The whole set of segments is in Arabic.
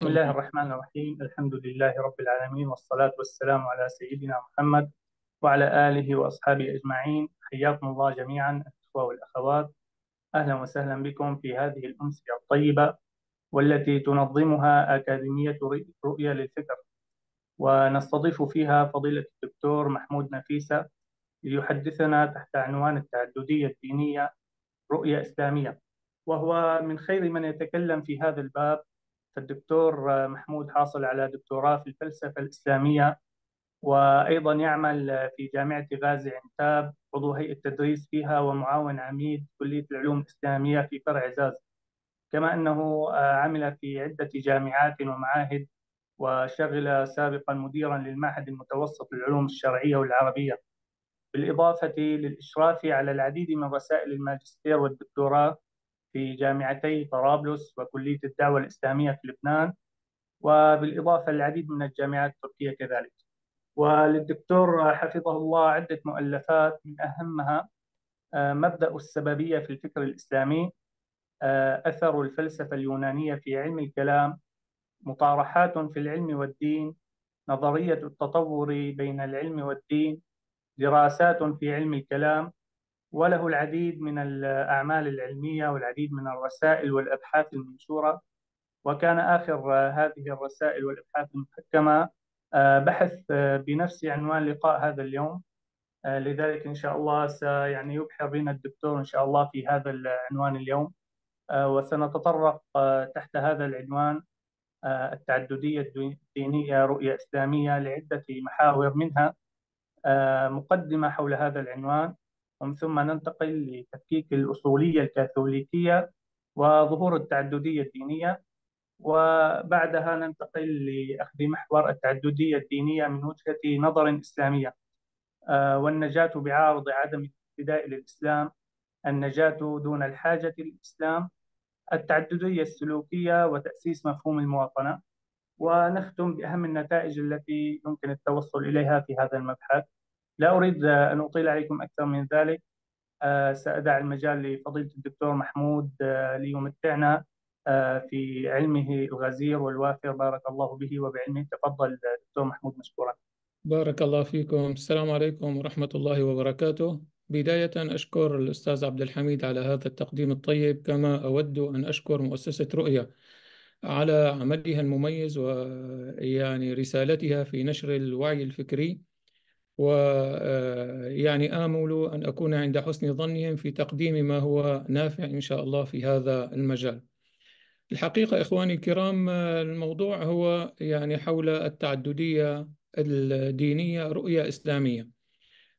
بسم الله الرحمن الرحيم الحمد لله رب العالمين والصلاة والسلام على سيدنا محمد وعلى آله وأصحابه أجمعين حياكم الله جميعا الإخوة والأخوات أهلا وسهلا بكم في هذه الأمسية الطيبة والتي تنظمها أكاديمية رؤية للفكر ونستضيف فيها فضيلة الدكتور محمود نفيسة ليحدثنا تحت عنوان التعددية الدينية رؤية إسلامية وهو من خير من يتكلم في هذا الباب فالدكتور آه، محمود حاصل على دكتوراه في الفلسفة الإسلامية وأيضا يعمل آه، في جامعة غازي عنتاب عضو هيئة تدريس فيها ومعاون عميد كلية العلوم الإسلامية في فرع زاز كما أنه آه، عمل في عدة جامعات ومعاهد وشغل سابقا مديرا للمعهد المتوسط للعلوم الشرعية والعربية بالإضافة للإشراف على العديد من رسائل الماجستير والدكتوراه في جامعتي طرابلس وكلية الدعوة الإسلامية في لبنان وبالإضافة للعديد من الجامعات التركية كذلك وللدكتور حفظه الله عدة مؤلفات من أهمها آه، مبدأ السببية في الفكر الإسلامي آه، أثر الفلسفة اليونانية في علم الكلام مطارحات في العلم والدين نظرية التطور بين العلم والدين دراسات في علم الكلام وله العديد من الأعمال العلمية والعديد من الرسائل والأبحاث المنشورة وكان آخر هذه الرسائل والأبحاث المحكمة آه، بحث آه، بنفس عنوان لقاء هذا اليوم آه، لذلك إن شاء الله سيعني يبحر بنا الدكتور إن شاء الله في هذا العنوان اليوم وسنتطرق تحت هذا العنوان التعددية الدينية رؤية إسلامية لعدة محاور منها مقدمة حول هذا العنوان ومن ثم ننتقل لتفكيك الأصولية الكاثوليكية وظهور التعددية الدينية وبعدها ننتقل لأخذ محور التعددية الدينية من وجهة نظر إسلامية آه، والنجاة بعارض عدم الاقتداء للإسلام النجاة دون الحاجة للإسلام التعددية السلوكية وتأسيس مفهوم المواطنة ونختم بأهم النتائج التي يمكن التوصل إليها في هذا المبحث لا أريد أن أطيل عليكم أكثر من ذلك آه، سأدع المجال لفضيلة الدكتور محمود آه، ليمتعنا آه، في علمه الغزير والوافر بارك الله به وبعلمه تفضل دكتور محمود مشكورا بارك الله فيكم السلام عليكم ورحمة الله وبركاته بداية أشكر الأستاذ عبد الحميد على هذا التقديم الطيب كما أود أن أشكر مؤسسة رؤية على عملها المميز ويعني رسالتها في نشر الوعي الفكري ويعني آه، آمل أن أكون عند حسن ظنهم في تقديم ما هو نافع إن شاء الله في هذا المجال الحقيقة إخواني الكرام آه، الموضوع هو يعني حول التعددية الدينية رؤية إسلامية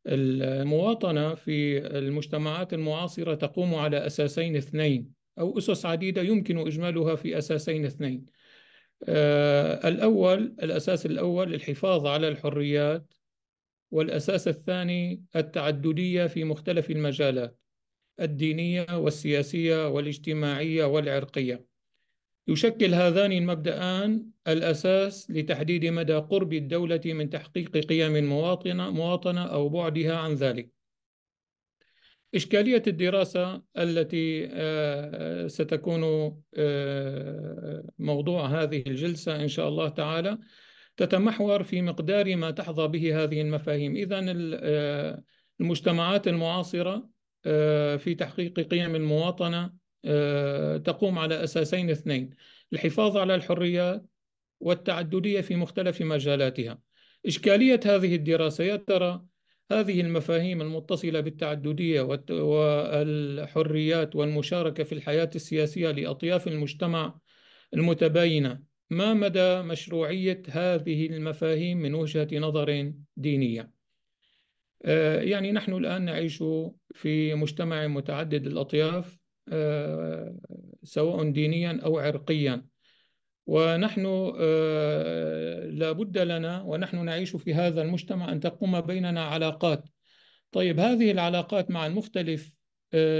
المواطنة في المجتمعات المعاصرة تقوم على أساسين اثنين أو أسس عديدة يمكن إجمالها في أساسين اثنين آه، الأول الأساس الأول الحفاظ على الحريات والأساس الثاني التعددية في مختلف المجالات الدينية والسياسية والاجتماعية والعرقية يشكل هذان المبدأان الأساس لتحديد مدى قرب الدولة من تحقيق قيم المواطنة مواطنة أو بعدها عن ذلك إشكالية الدراسة التي آه، ستكون آه، موضوع هذه الجلسة إن شاء الله تعالى تتمحور في مقدار ما تحظى به هذه المفاهيم إذا آه، المجتمعات المعاصرة آه، في تحقيق قيم المواطنة آه، تقوم على أساسين اثنين الحفاظ على الحريات والتعددية في مختلف مجالاتها إشكالية هذه الدراسة يا ترى هذه المفاهيم المتصلة بالتعددية والحريات والمشاركة في الحياة السياسية لأطياف المجتمع المتباينة ما مدى مشروعية هذه المفاهيم من وجهة نظر دينية؟ آه، يعني نحن الآن نعيش في مجتمع متعدد الأطياف آه، سواء دينيا أو عرقيا ونحن آه، لا بد لنا ونحن نعيش في هذا المجتمع أن تقوم بيننا علاقات طيب هذه العلاقات مع المختلف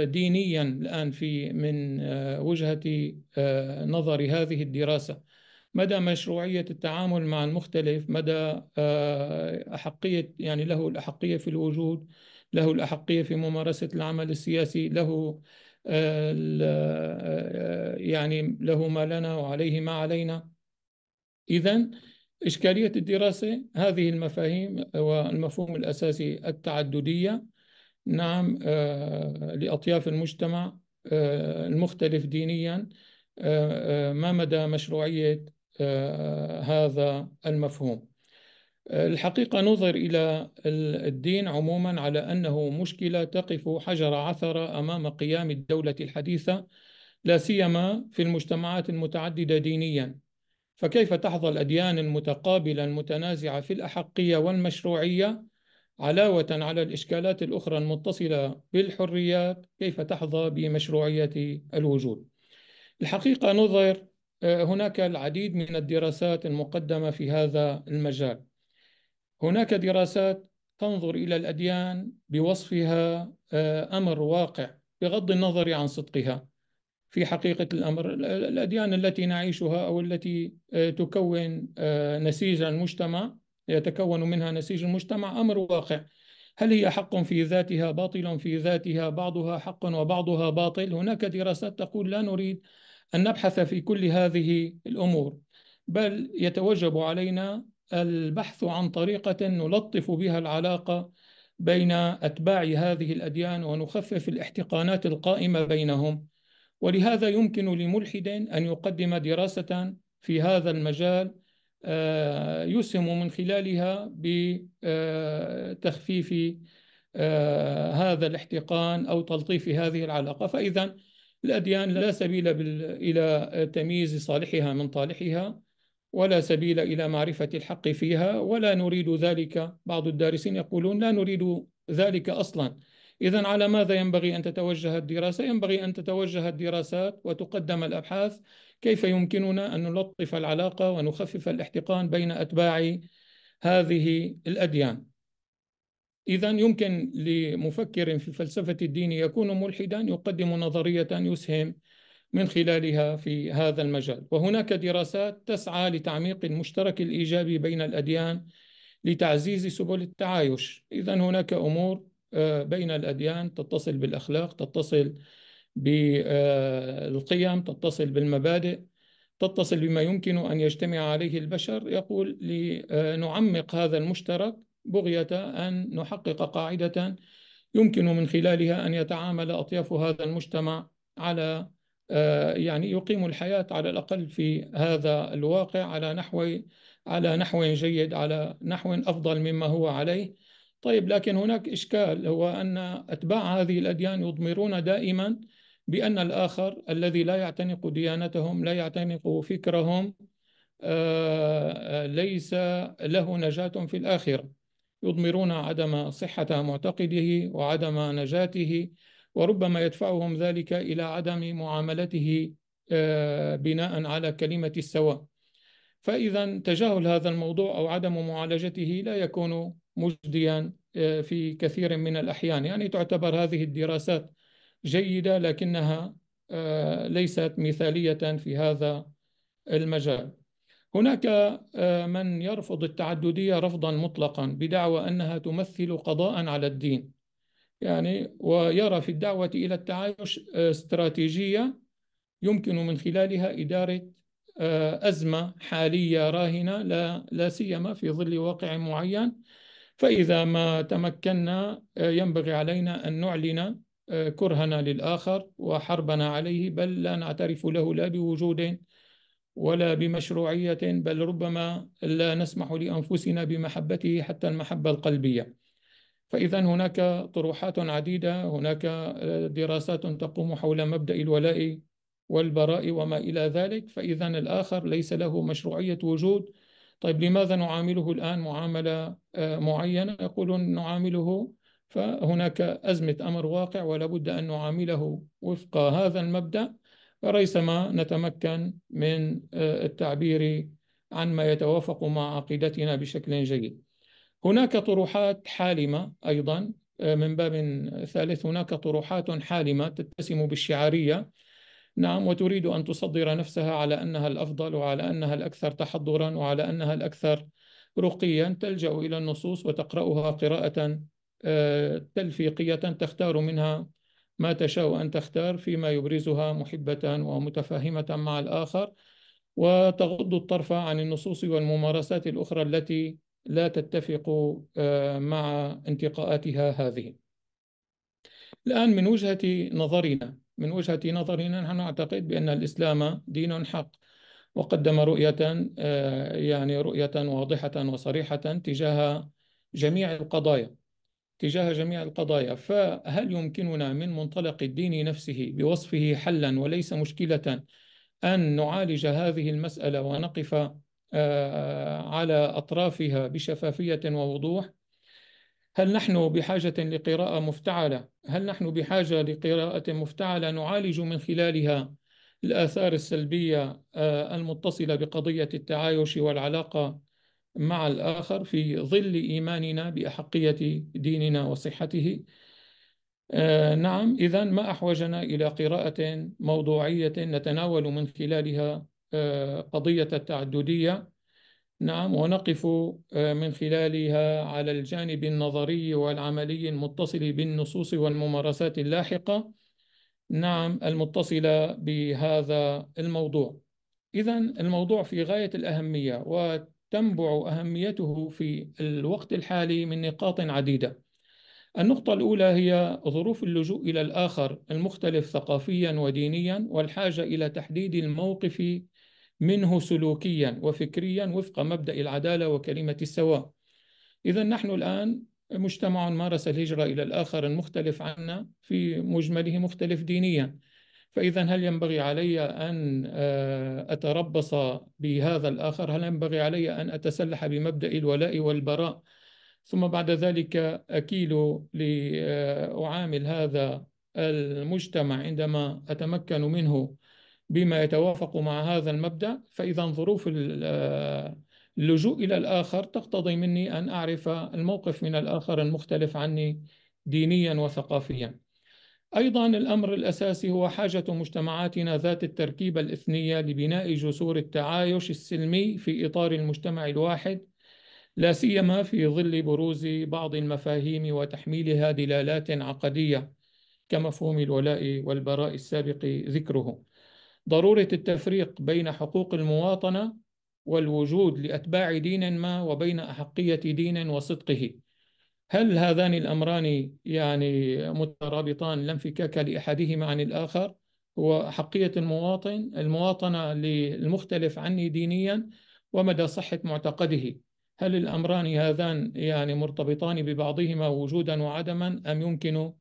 دينيا الآن في من وجهة نظر هذه الدراسة مدى مشروعية التعامل مع المختلف مدى آه، أحقية يعني له الأحقية في الوجود له الأحقية في ممارسة العمل السياسي له آه، آه، يعني له ما لنا وعليه ما علينا إذا إشكالية الدراسة هذه المفاهيم والمفهوم الأساسي التعددية نعم لأطياف المجتمع المختلف دينيا ما مدى مشروعية آه، هذا المفهوم آه، الحقيقة نظر إلى الدين عموما على أنه مشكلة تقف حجر عثرة أمام قيام الدولة الحديثة لا سيما في المجتمعات المتعددة دينيا فكيف تحظى الأديان المتقابلة المتنازعة في الأحقية والمشروعية علاوة على الإشكالات الأخرى المتصلة بالحريات كيف تحظى بمشروعية الوجود الحقيقة نظر آه، هناك العديد من الدراسات المقدمة في هذا المجال هناك دراسات تنظر إلى الأديان بوصفها آه، أمر واقع بغض النظر عن صدقها في حقيقة الأمر الأديان التي نعيشها أو التي آه، تكون نسيج المجتمع يتكون منها نسيج المجتمع أمر واقع هل هي حق في ذاتها باطل في ذاتها بعضها حق وبعضها باطل هناك دراسات تقول لا نريد أن نبحث في كل هذه الأمور بل يتوجب علينا البحث عن طريقة نلطف بها العلاقة بين أتباع هذه الأديان ونخفف الاحتقانات القائمة بينهم ولهذا يمكن لملحد أن يقدم دراسة في هذا المجال آه، يسهم من خلالها بتخفيف آه، آه، هذا الاحتقان أو تلطيف هذه العلاقة فإذا الأديان لا سبيل إلى تمييز صالحها من طالحها ولا سبيل إلى معرفة الحق فيها ولا نريد ذلك بعض الدارسين يقولون لا نريد ذلك أصلا إذا على ماذا ينبغي أن تتوجه الدراسة؟ ينبغي أن تتوجه الدراسات وتقدم الأبحاث كيف يمكننا أن نلطف العلاقة ونخفف الاحتقان بين أتباع هذه الأديان إذا يمكن لمفكر في فلسفة الدين يكون ملحدا يقدم نظرية يسهم من خلالها في هذا المجال وهناك دراسات تسعى لتعميق المشترك الإيجابي بين الأديان لتعزيز سبل التعايش إذا هناك أمور آه، بين الأديان تتصل بالأخلاق تتصل بالقيم تتصل بالمبادئ تتصل بما يمكن أن يجتمع عليه البشر يقول لنعمق هذا المشترك بغية أن نحقق قاعدة يمكن من خلالها أن يتعامل أطياف هذا المجتمع على آه، يعني يقيم الحياة على الأقل في هذا الواقع على نحو على نحو جيد على نحو أفضل مما هو عليه طيب لكن هناك إشكال هو أن أتباع هذه الأديان يضمرون دائما بأن الآخر الذي لا يعتنق ديانتهم لا يعتنق فكرهم آه، آه، ليس له نجاة في الآخرة يضمرون عدم صحة معتقده وعدم نجاته وربما يدفعهم ذلك إلى عدم معاملته آه، بناء على كلمة السواء فإذا تجاهل هذا الموضوع أو عدم معالجته لا يكون مجديا آه، في كثير من الأحيان يعني تعتبر هذه الدراسات جيدة لكنها آه، ليست مثالية في هذا المجال هناك آه، من يرفض التعددية رفضا مطلقا بدعوى أنها تمثل قضاء على الدين يعني ويرى في الدعوة إلى التعايش آه، استراتيجية يمكن من خلالها إدارة آه، أزمة حالية راهنة لا, لا سيما في ظل واقع معين فإذا ما تمكنا ينبغي علينا أن نعلن كرهنا للآخر وحربنا عليه بل لا نعترف له لا بوجود ولا بمشروعية بل ربما لا نسمح لأنفسنا بمحبته حتى المحبة القلبية فإذا هناك طروحات عديدة هناك آه، دراسات تقوم حول مبدأ الولاء والبراء وما إلى ذلك فإذا الآخر ليس له مشروعية وجود طيب لماذا نعامله الآن معاملة آه، معينة يقولون نعامله فهناك أزمة أمر واقع ولا بد أن نعامله وفق هذا المبدأ فريثما نتمكن من آه، التعبير عن ما يتوافق مع عقيدتنا بشكل جيد هناك طروحات حالمة أيضا آه، من باب ثالث هناك طروحات حالمة تتسم بالشعارية نعم وتريد أن تصدر نفسها على أنها الأفضل وعلى أنها الأكثر تحضرا وعلى أنها الأكثر رقيا تلجأ إلى النصوص وتقرأها قراءة آه، تلفيقية تختار منها ما تشاء أن تختار فيما يبرزها محبة ومتفاهمة مع الآخر وتغض الطرف عن النصوص والممارسات الأخرى التي لا تتفق آه، مع انتقاءاتها هذه الآن من وجهة نظرنا من وجهة نظرنا نحن نعتقد بأن الإسلام دين حق وقدم رؤية آه، يعني رؤية واضحة وصريحة تجاه جميع القضايا تجاه جميع القضايا فهل يمكننا من منطلق الدين نفسه بوصفه حلا وليس مشكلة أن نعالج هذه المسألة ونقف آه، على أطرافها بشفافية ووضوح هل نحن بحاجة لقراءة مفتعلة؟ هل نحن بحاجة لقراءة مفتعلة نعالج من خلالها الآثار السلبية آه، المتصلة بقضية التعايش والعلاقة مع الآخر في ظل إيماننا بأحقية ديننا وصحته آه نعم إذا ما أحوجنا إلى قراءة موضوعية نتناول من خلالها آه قضية التعددية نعم ونقف آه من خلالها على الجانب النظري والعملي المتصل بالنصوص والممارسات اللاحقة نعم المتصلة بهذا الموضوع إذا الموضوع في غاية الأهمية تنبع أهميته في الوقت الحالي من نقاط عديدة النقطة الأولى هي ظروف اللجوء إلى الآخر المختلف ثقافيا ودينيا والحاجة إلى تحديد الموقف منه سلوكيا وفكريا وفق مبدأ العدالة وكلمة السواء إذا نحن الآن مجتمع مارس الهجرة إلى الآخر المختلف عنا في مجمله مختلف دينيا فإذا هل ينبغي علي أن آه، أتربص بهذا الآخر هل ينبغي علي أن أتسلح بمبدأ الولاء والبراء ثم بعد ذلك أكيل لأعامل آه، هذا المجتمع عندما أتمكن منه بما يتوافق مع هذا المبدأ فإذا ظروف آه، اللجوء إلى الآخر تقتضي مني أن أعرف الموقف من الآخر المختلف عني دينيا وثقافيا أيضا الأمر الأساسي هو حاجة مجتمعاتنا ذات التركيبة الإثنية لبناء جسور التعايش السلمي في إطار المجتمع الواحد لا سيما في ظل بروز بعض المفاهيم وتحميلها دلالات عقدية كمفهوم الولاء والبراء السابق ذكره ضرورة التفريق بين حقوق المواطنة والوجود لأتباع دين ما وبين أحقية دين وصدقه هل هذان الأمران يعني مترابطان لا انفكاك لأحدهما عن الآخر هو حقية المواطن المواطنة للمختلف عني دينيا ومدى صحة معتقده هل الأمران هذان يعني مرتبطان ببعضهما وجودا وعدما أم يمكن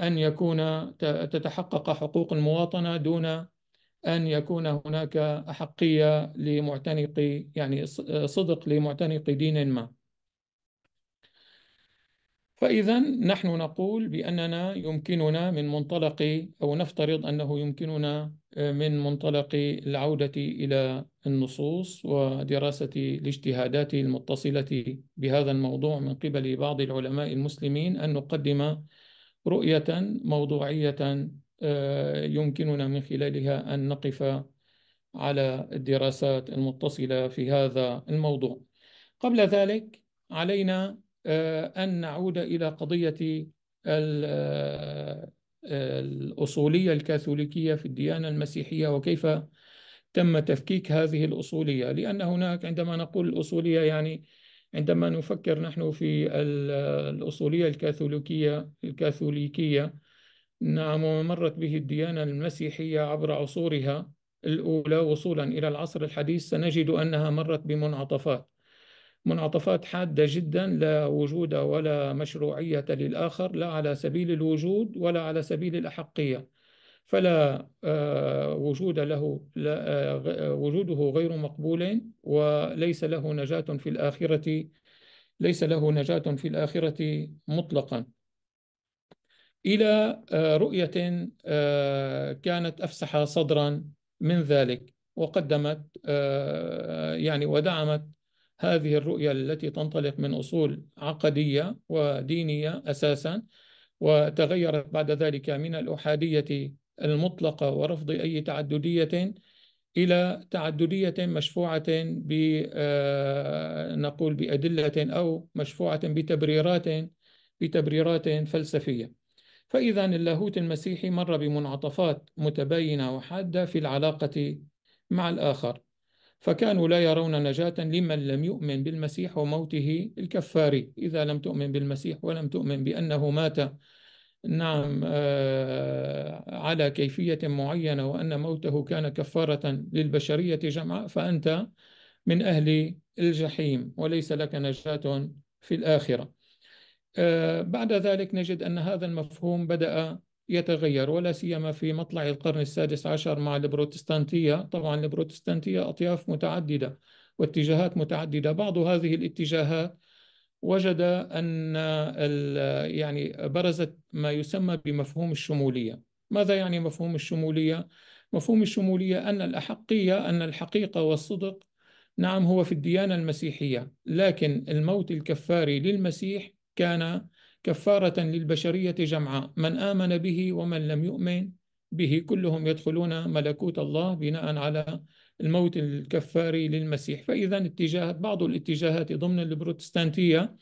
أن يكون تتحقق حقوق المواطنة دون أن يكون هناك أحقية لمعتنق يعني صدق لمعتنق دين ما فإذا نحن نقول بأننا يمكننا من منطلق أو نفترض أنه يمكننا آه، من منطلق العودة إلى النصوص ودراسة الاجتهادات المتصلة بهذا الموضوع من قبل بعض العلماء المسلمين أن نقدم رؤية موضوعية آه، يمكننا من خلالها أن نقف على الدراسات المتصلة في هذا الموضوع قبل ذلك علينا آه، أن نعود إلى قضية آه، الأصولية الكاثوليكية في الديانة المسيحية وكيف تم تفكيك هذه الأصولية لأن هناك عندما نقول الأصولية يعني عندما نفكر نحن في الأصولية الكاثوليكية الكاثوليكية نعم مرت به الديانة المسيحية عبر عصورها الأولى وصولا إلى العصر الحديث سنجد أنها مرت بمنعطفات منعطفات حادة جدا لا وجود ولا مشروعية للآخر لا على سبيل الوجود ولا على سبيل الأحقية فلا آه، وجود له آه، آه، وجوده غير مقبول وليس له نجاة في الآخرة ليس له نجاة في الآخرة مطلقا إلى رؤية كانت أفسح صدرا من ذلك وقدمت يعني ودعمت هذه الرؤية التي تنطلق من أصول عقدية ودينية أساسا وتغيرت بعد ذلك من الأحادية المطلقة ورفض أي تعددية إلى تعددية مشفوعة ب آه، نقول بأدلة أو مشفوعة بتبريرات بتبريرات فلسفية فإذا اللاهوت المسيحي مر بمنعطفات متباينة وحادة في العلاقة مع الآخر فكانوا لا يرون نجاة لمن لم يؤمن بالمسيح وموته الكفاري إذا لم تؤمن بالمسيح ولم تؤمن بأنه مات نعم آه، على كيفية معينة وأن موته كان كفارة للبشرية جمعاء فأنت من أهل الجحيم وليس لك نجاة في الآخرة آه، بعد ذلك نجد أن هذا المفهوم بدأ يتغير ولا سيما في مطلع القرن السادس عشر مع البروتستانتية طبعا البروتستانتية أطياف متعددة واتجاهات متعددة بعض هذه الاتجاهات وجد أن يعني برزت ما يسمى بمفهوم الشمولية ماذا يعني مفهوم الشمولية؟ مفهوم الشمولية أن الأحقية أن الحقيقة والصدق نعم هو في الديانة المسيحية لكن الموت الكفاري للمسيح كان كفارة للبشرية جمعاء من آمن به ومن لم يؤمن به كلهم يدخلون ملكوت الله بناء على الموت الكفاري للمسيح فإذا اتجاه بعض الاتجاهات ضمن البروتستانتية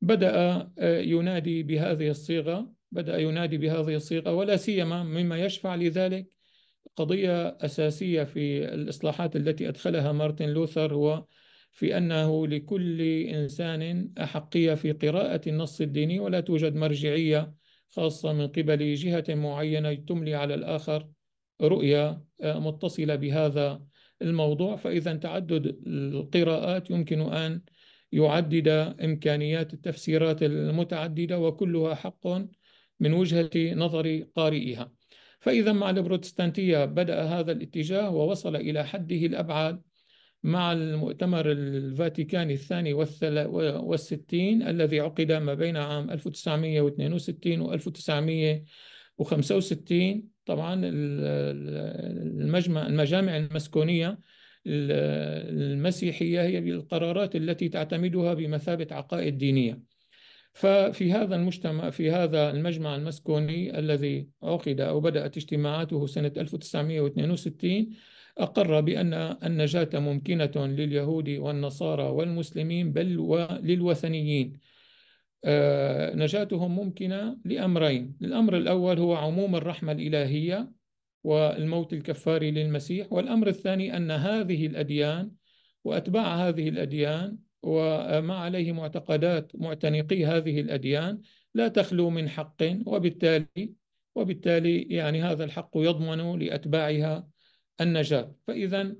بدأ آه، ينادي بهذه الصيغة بدأ ينادي بهذه الصيغة ولا سيما مما يشفع لذلك قضية أساسية في الإصلاحات التي أدخلها مارتن لوثر هو في أنه لكل إنسان أحقية في قراءة النص الديني ولا توجد مرجعية خاصة من قبل جهة معينة تملي على الآخر رؤية آه، متصلة بهذا الموضوع فإذا تعدد القراءات يمكن أن يعدد إمكانيات التفسيرات المتعددة وكلها حق من وجهة نظر قارئها فإذا مع البروتستانتية بدأ هذا الاتجاه ووصل إلى حده الأبعد مع المؤتمر الفاتيكاني الثاني والستين الذي عقد ما بين عام 1962 و 1965 طبعا المجمع المجامع المسكونية المسيحية هي بالقرارات التي تعتمدها بمثابة عقائد دينية ففي هذا المجتمع في هذا المجمع المسكوني الذي عقد أو بدأت اجتماعاته سنة 1962 أقر بأن النجاة ممكنة لليهود والنصارى والمسلمين بل وللوثنيين آه، نجاتهم ممكنة لأمرين الأمر الأول هو عموم الرحمة الإلهية والموت الكفاري للمسيح والأمر الثاني أن هذه الأديان وأتباع هذه الأديان وما عليه معتقدات معتنقي هذه الأديان لا تخلو من حق وبالتالي وبالتالي يعني هذا الحق يضمن لأتباعها النجاة فإذا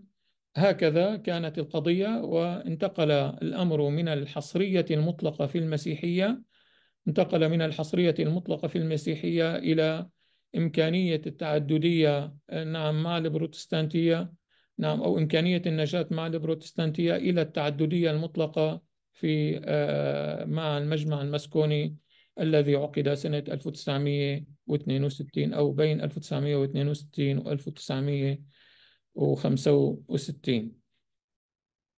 هكذا كانت القضية وانتقل الأمر من الحصرية المطلقة في المسيحية انتقل من الحصرية المطلقة في المسيحية إلى إمكانية التعددية نعم مع البروتستانتية نعم أو إمكانية النجاة مع البروتستانتية إلى التعددية المطلقة في آه، مع المجمع المسكوني الذي عقد سنة 1962 أو بين 1962 و 1900 1965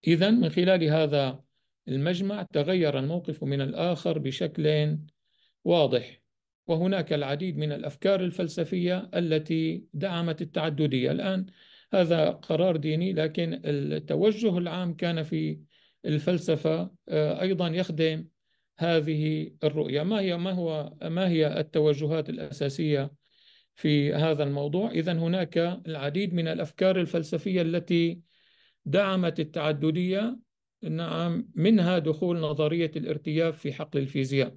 إذا من خلال هذا المجمع تغير الموقف من الآخر بشكل واضح وهناك العديد من الأفكار الفلسفية التي دعمت التعددية الآن هذا قرار ديني لكن التوجه العام كان في الفلسفة آه، أيضا يخدم هذه الرؤية ما هي ما هو ما هي التوجهات الأساسية في هذا الموضوع إذا هناك العديد من الأفكار الفلسفية التي دعمت التعددية نعم منها دخول نظرية الارتياف في حقل الفيزياء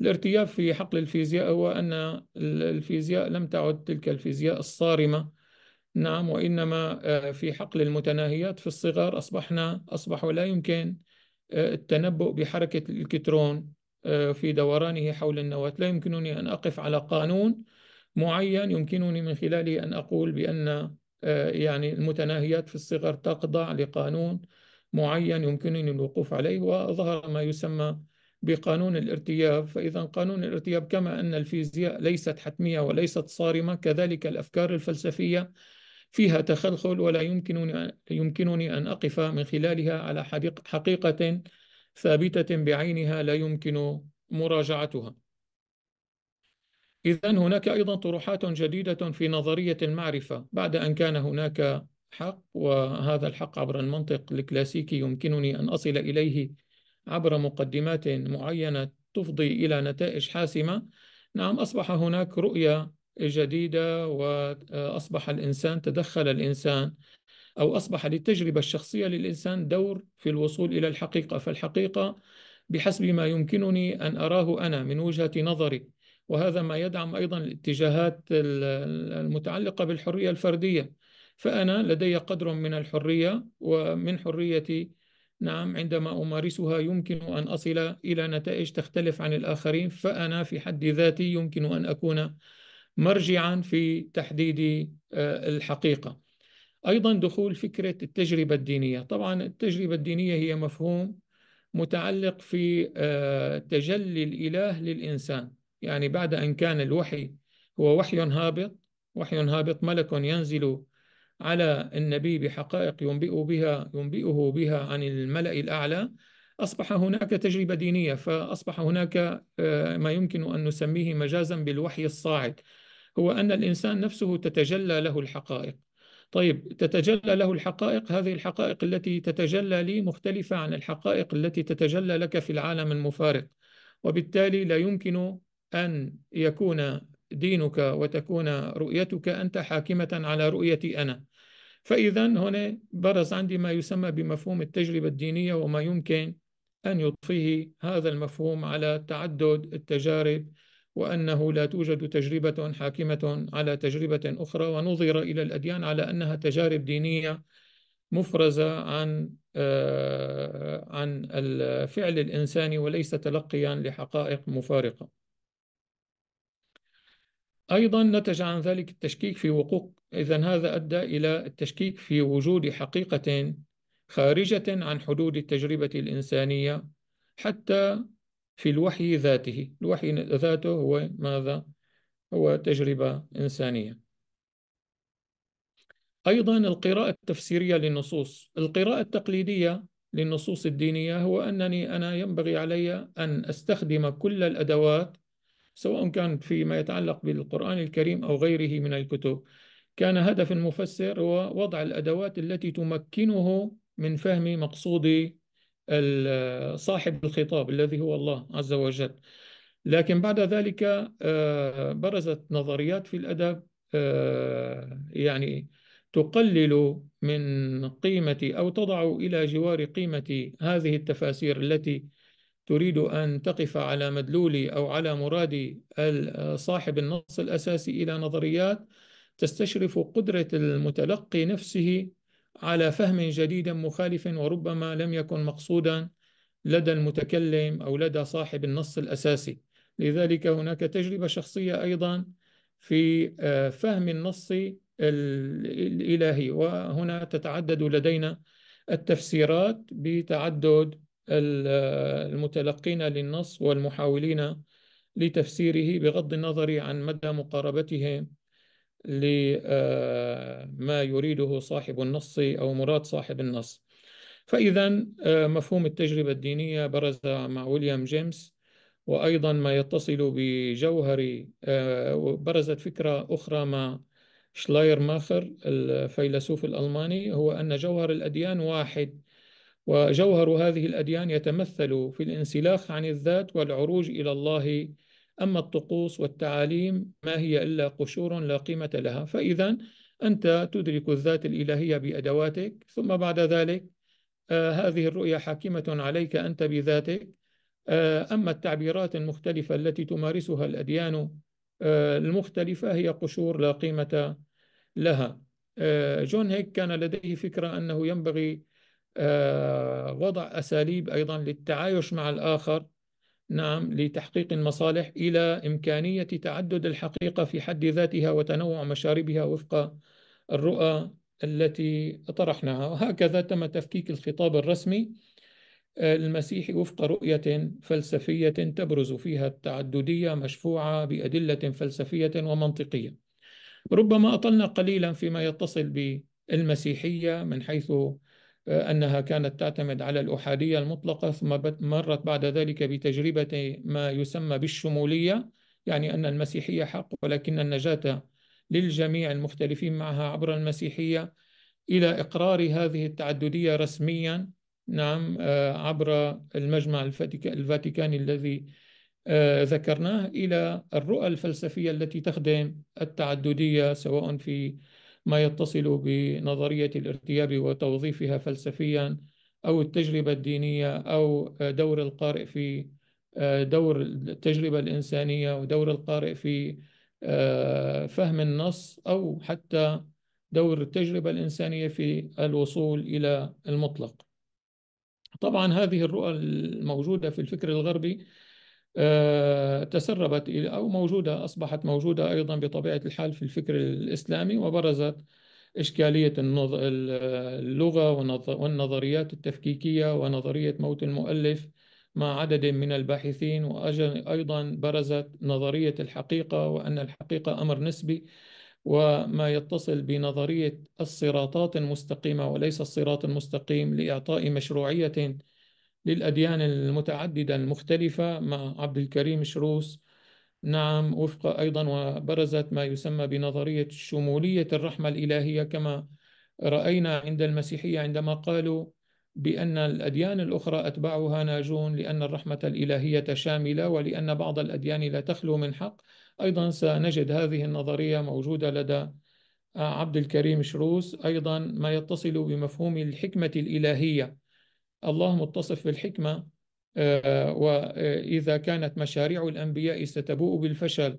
الارتياف في حقل الفيزياء هو أن الفيزياء لم تعد تلك الفيزياء الصارمة نعم وإنما آه، في حقل المتناهيات في الصغر أصبحنا أصبح لا يمكن آه، التنبؤ بحركة الإلكترون آه، في دورانه حول النواة لا يمكنني أن أقف على قانون معين يمكنني من خلاله أن أقول بأن آه، يعني المتناهيات في الصغر تخضع لقانون معين يمكنني الوقوف عليه وظهر ما يسمى بقانون الارتياب فإذا قانون الارتياب كما أن الفيزياء ليست حتمية وليست صارمة كذلك الأفكار الفلسفية فيها تخلخل ولا يمكنني يمكنني أن أقف من خلالها على حقيقة ثابتة بعينها لا يمكن مراجعتها إذا هناك أيضا طروحات جديدة في نظرية المعرفة بعد أن كان هناك حق وهذا الحق عبر المنطق الكلاسيكي يمكنني أن أصل إليه عبر مقدمات معينة تفضي إلى نتائج حاسمة نعم أصبح هناك رؤية جديدة وأصبح الإنسان تدخل الإنسان أو أصبح للتجربة الشخصية للإنسان دور في الوصول إلى الحقيقة فالحقيقة بحسب ما يمكنني أن أراه أنا من وجهة نظري وهذا ما يدعم أيضا الاتجاهات المتعلقة بالحرية الفردية فأنا لدي قدر من الحرية ومن حريتي نعم عندما أمارسها يمكن أن أصل إلى نتائج تختلف عن الآخرين فأنا في حد ذاتي يمكن أن أكون مرجعا في تحديد آه، الحقيقة أيضا دخول فكرة التجربة الدينية طبعا التجربة الدينية هي مفهوم متعلق في آه، تجلي الإله للإنسان يعني بعد أن كان الوحي هو وحي هابط وحي هابط ملك ينزل على النبي بحقائق ينبئ بها ينبئه بها عن الملأ الأعلى أصبح هناك تجربة دينية فأصبح هناك آه، ما يمكن أن نسميه مجازا بالوحي الصاعد هو أن الإنسان نفسه تتجلى له الحقائق طيب تتجلى له الحقائق هذه الحقائق التي تتجلى لي مختلفة عن الحقائق التي تتجلى لك في العالم المفارق وبالتالي لا يمكن أن يكون دينك وتكون رؤيتك أنت حاكمة على رؤيتي أنا فإذا هنا برز عندي ما يسمى بمفهوم التجربة الدينية وما يمكن أن يضفيه هذا المفهوم على تعدد التجارب وأنه لا توجد تجربة حاكمة على تجربة أخرى ونظر إلى الأديان على أنها تجارب دينية مفرزة عن آه، عن الفعل الإنساني وليس تلقيا لحقائق مفارقة أيضا نتج عن ذلك التشكيك في وقوع إذا هذا أدى إلى التشكيك في وجود حقيقة خارجة عن حدود التجربة الإنسانية حتى في الوحي ذاته الوحي ذاته هو ماذا؟ هو تجربة إنسانية أيضا القراءة التفسيرية للنصوص القراءة التقليدية للنصوص الدينية هو أنني أنا ينبغي علي أن أستخدم كل الأدوات سواء كان فيما يتعلق بالقرآن الكريم أو غيره من الكتب كان هدف المفسر هو وضع الأدوات التي تمكنه من فهم مقصود صاحب الخطاب الذي هو الله عز وجل لكن بعد ذلك آه، برزت نظريات في الأدب آه، يعني تقلل من قيمة أو تضع إلى جوار قيمة هذه التفاسير التي تريد أن تقف على مدلول أو على مراد صاحب النص الأساسي إلى نظريات تستشرف قدرة المتلقي نفسه على فهم جديد مخالف وربما لم يكن مقصودا لدى المتكلم أو لدى صاحب النص الأساسي لذلك هناك تجربة شخصية أيضا في آه، فهم النص الإلهي وهنا تتعدد لدينا التفسيرات بتعدد المتلقين للنص والمحاولين لتفسيره بغض النظر عن مدى مقاربتهم لما آه، يريده صاحب النص أو مراد صاحب النص فإذا آه، مفهوم التجربة الدينية برز مع ويليام جيمس وأيضا ما يتصل بجوهر آه، برزت فكرة أخرى مع شلاير ماخر الفيلسوف الألماني هو أن جوهر الأديان واحد وجوهر هذه الأديان يتمثل في الانسلاخ عن الذات والعروج إلى الله أما الطقوس والتعاليم ما هي إلا قشور لا قيمة لها فإذا أنت تدرك الذات الإلهية بأدواتك ثم بعد ذلك آه هذه الرؤية حاكمة عليك أنت بذاتك آه أما التعبيرات المختلفة التي تمارسها الأديان آه المختلفة هي قشور لا قيمة لها آه، جون هيك كان لديه فكرة أنه ينبغي آه، وضع أساليب أيضا للتعايش مع الآخر نعم لتحقيق المصالح إلى إمكانية تعدد الحقيقة في حد ذاتها وتنوع مشاربها وفق الرؤى التي طرحناها وهكذا تم تفكيك الخطاب الرسمي المسيحي آه، وفق رؤية فلسفية تبرز فيها التعددية مشفوعة بأدلة فلسفية ومنطقية ربما أطلنا قليلا فيما يتصل بالمسيحية من حيث أنها كانت تعتمد على الأحادية المطلقة ثم مرت بعد ذلك بتجربة ما يسمى بالشمولية يعني أن المسيحية حق ولكن النجاة للجميع المختلفين معها عبر المسيحية إلى إقرار هذه التعددية رسميا نعم آه، عبر المجمع الفاتيكاني الذي آه، ذكرناه إلى الرؤى الفلسفية التي تخدم التعددية سواء في ما يتصل بنظرية الارتياب وتوظيفها فلسفيا أو التجربة الدينية أو دور القارئ في آه، دور التجربة الإنسانية ودور القارئ في آه، فهم النص أو حتى دور التجربة الإنسانية في الوصول إلى المطلق طبعا هذه الرؤى الموجودة في الفكر الغربي آه، تسربت إلى أو موجودة أصبحت موجودة أيضا بطبيعة الحال في الفكر الإسلامي وبرزت إشكالية اللغة والنظريات التفكيكية ونظرية موت المؤلف مع عدد من الباحثين وأيضا برزت نظرية الحقيقة وأن الحقيقة أمر نسبي وما يتصل بنظرية الصراطات المستقيمة وليس الصراط المستقيم لإعطاء مشروعية للأديان المتعددة المختلفة مع عبد الكريم شروس نعم وفق أيضا وبرزت ما يسمى بنظرية شمولية الرحمة الإلهية كما رأينا عند المسيحية عندما قالوا بأن الأديان الأخرى أتباعها ناجون لأن الرحمة الإلهية شاملة ولأن بعض الأديان لا تخلو من حق أيضا سنجد هذه النظرية موجودة لدى عبد الكريم شروس أيضا ما يتصل بمفهوم الحكمة الإلهية الله متصف بالحكمة آه، وإذا كانت مشاريع الأنبياء ستبوء بالفشل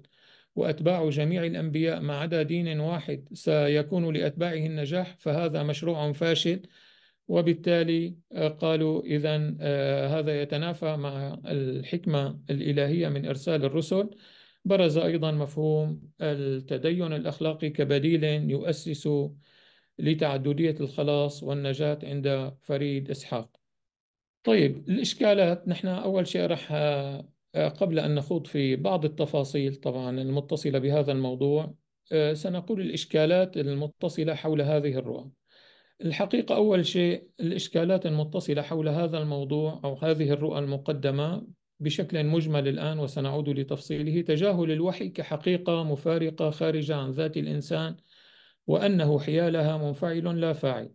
وأتباع جميع الأنبياء ما عدا دين واحد سيكون لأتباعه النجاح فهذا مشروع فاشل وبالتالي آه، قالوا إذا آه، هذا يتنافى مع الحكمة الإلهية من إرسال الرسل برز أيضا مفهوم التدين الأخلاقي كبديل يؤسس لتعددية الخلاص والنجاة عند فريد إسحاق طيب الإشكالات نحن أول شيء رح آه، آه، قبل أن نخوض في بعض التفاصيل طبعا المتصلة بهذا الموضوع آه، سنقول الإشكالات المتصلة حول هذه الرؤى الحقيقة أول شيء الإشكالات المتصلة حول هذا الموضوع أو هذه الرؤى المقدمة بشكل مجمل الآن وسنعود لتفصيله تجاهل الوحي كحقيقة مفارقة خارجة عن ذات الإنسان وأنه حيالها منفعل لا فاعل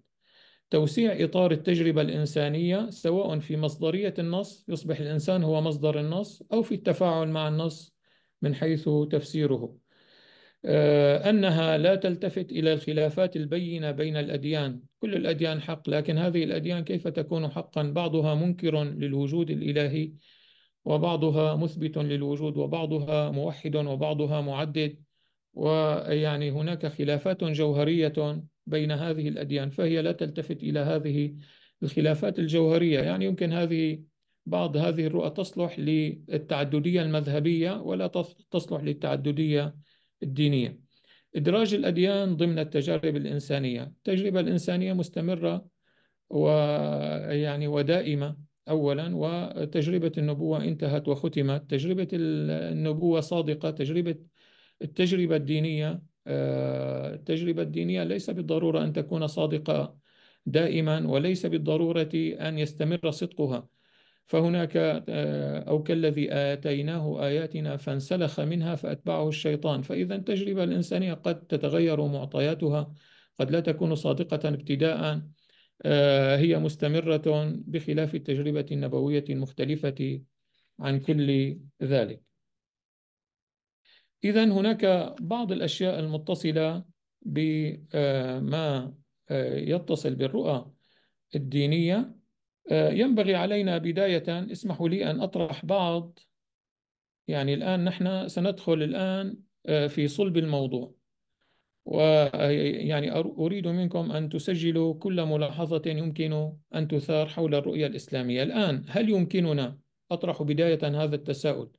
توسيع إطار التجربة الإنسانية سواء في مصدرية النص يصبح الإنسان هو مصدر النص أو في التفاعل مع النص من حيث تفسيره آه، أنها لا تلتفت إلى الخلافات البينة بين الأديان كل الأديان حق لكن هذه الأديان كيف تكون حقا بعضها منكر للوجود الإلهي وبعضها مثبت للوجود وبعضها موحد وبعضها معدد ويعني هناك خلافات جوهرية بين هذه الأديان فهي لا تلتفت إلى هذه الخلافات الجوهرية يعني يمكن هذه بعض هذه الرؤى تصلح للتعددية المذهبية ولا تصلح للتعددية الدينية إدراج الأديان ضمن التجارب الإنسانية التجربة الإنسانية مستمرة ويعني ودائمة أولا وتجربة النبوة انتهت وختمت تجربة النبوة صادقة تجربة التجربة الدينية آه، التجربة الدينية ليس بالضرورة أن تكون صادقة دائما وليس بالضرورة أن يستمر صدقها فهناك آه، أو كالذي آتيناه آياتنا فانسلخ منها فأتبعه الشيطان فإذا التجربة الإنسانية قد تتغير معطياتها قد لا تكون صادقة ابتداء آه، هي مستمرة بخلاف التجربة النبوية المختلفة عن كل ذلك إذا هناك بعض الأشياء المتصلة بما آه، آه، يتصل بالرؤى الدينية آه، ينبغي علينا بداية اسمحوا لي أن أطرح بعض يعني الآن نحن سندخل الآن في صلب الموضوع ويعني أريد منكم أن تسجلوا كل ملاحظة يمكن أن تثار حول الرؤية الإسلامية الآن هل يمكننا أطرح بداية هذا التساؤل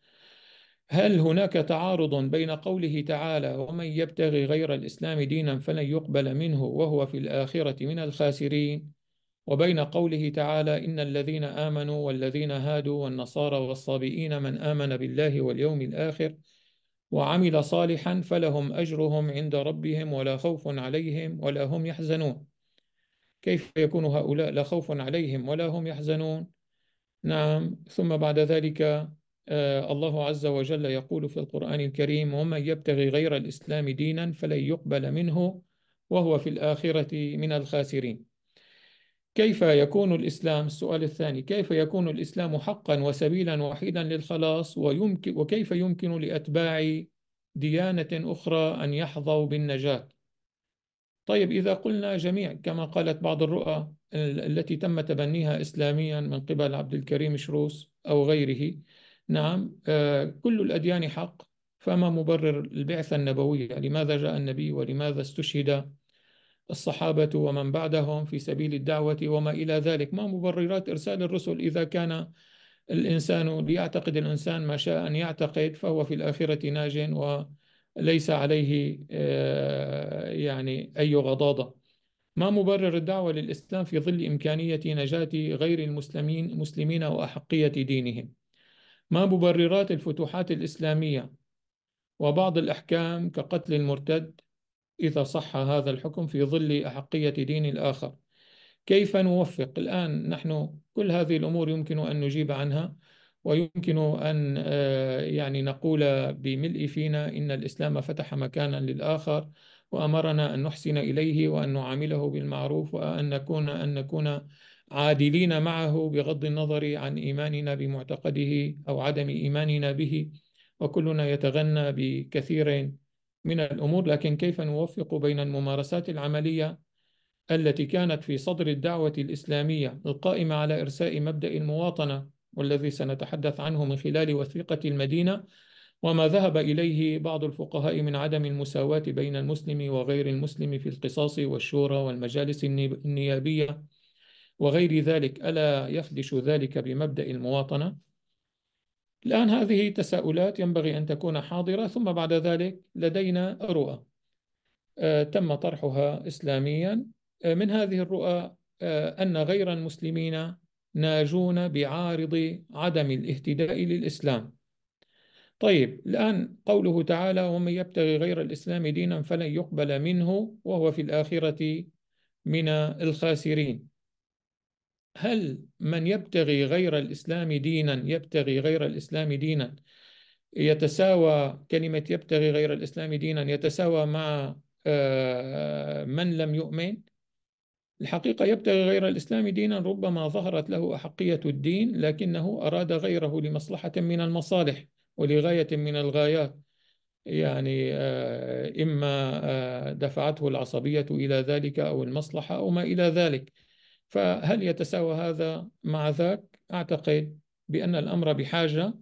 هل هناك تعارض بين قوله تعالى ومن يبتغي غير الإسلام دينا فلن يقبل منه وهو في الآخرة من الخاسرين وبين قوله تعالى إن الذين آمنوا والذين هادوا والنصارى والصابئين من آمن بالله واليوم الآخر وعمل صالحا فلهم أجرهم عند ربهم ولا خوف عليهم ولا هم يحزنون كيف يكون هؤلاء لا خوف عليهم ولا هم يحزنون نعم ثم بعد ذلك آه، الله عز وجل يقول في القرآن الكريم ومن يبتغي غير الإسلام دينا فلن يقبل منه وهو في الآخرة من الخاسرين كيف يكون الإسلام السؤال الثاني كيف يكون الإسلام حقا وسبيلا وحيدا للخلاص ويمكن وكيف يمكن لأتباع ديانة أخرى أن يحظوا بالنجاة طيب إذا قلنا جميع كما قالت بعض الرؤى التي تم تبنيها إسلاميا من قبل عبد الكريم شروس أو غيره نعم آه، كل الأديان حق فما مبرر البعثة النبوية لماذا جاء النبي ولماذا استشهد الصحابة ومن بعدهم في سبيل الدعوة وما إلى ذلك ما مبررات إرسال الرسل إذا كان الإنسان ليعتقد الإنسان ما شاء أن يعتقد فهو في الآخرة ناج وليس عليه آه، يعني أي غضاضة ما مبرر الدعوة للإسلام في ظل إمكانية نجاة غير المسلمين مسلمين وأحقية دينهم ما مبررات الفتوحات الإسلامية وبعض الأحكام كقتل المرتد إذا صح هذا الحكم في ظل أحقية دين الآخر كيف نوفق الآن نحن كل هذه الأمور يمكن أن نجيب عنها ويمكن أن آه، يعني نقول بملء فينا إن الإسلام فتح مكانا للآخر وأمرنا أن نحسن إليه وأن نعامله بالمعروف وأن نكون أن نكون عادلين معه بغض النظر عن ايماننا بمعتقده او عدم ايماننا به وكلنا يتغنى بكثير من الامور لكن كيف نوفق بين الممارسات العمليه التي كانت في صدر الدعوه الاسلاميه القائمه على ارساء مبدا المواطنه والذي سنتحدث عنه من خلال وثيقه المدينه وما ذهب اليه بعض الفقهاء من عدم المساواه بين المسلم وغير المسلم في القصاص والشورى والمجالس النيابيه وغير ذلك ألا يخدش ذلك بمبدأ المواطنة؟ الآن هذه تساؤلات ينبغي أن تكون حاضرة ثم بعد ذلك لدينا رؤى آه، تم طرحها إسلاميا آه، من هذه الرؤى آه، أن غير المسلمين ناجون بعارض عدم الاهتداء للإسلام طيب الآن قوله تعالى ومن يبتغي غير الإسلام دينا فلن يقبل منه وهو في الآخرة من الخاسرين هل من يبتغي غير الإسلام دينا يبتغي غير الإسلام دينا يتساوى كلمة يبتغي غير الإسلام دينا يتساوى مع آه، من لم يؤمن الحقيقة يبتغي غير الإسلام دينا ربما ظهرت له أحقية الدين لكنه أراد غيره لمصلحة من المصالح ولغاية من الغايات يعني آه، إما آه، دفعته العصبية إلى ذلك أو المصلحة أو ما إلى ذلك فهل يتساوى هذا مع ذاك؟ أعتقد بأن الأمر بحاجة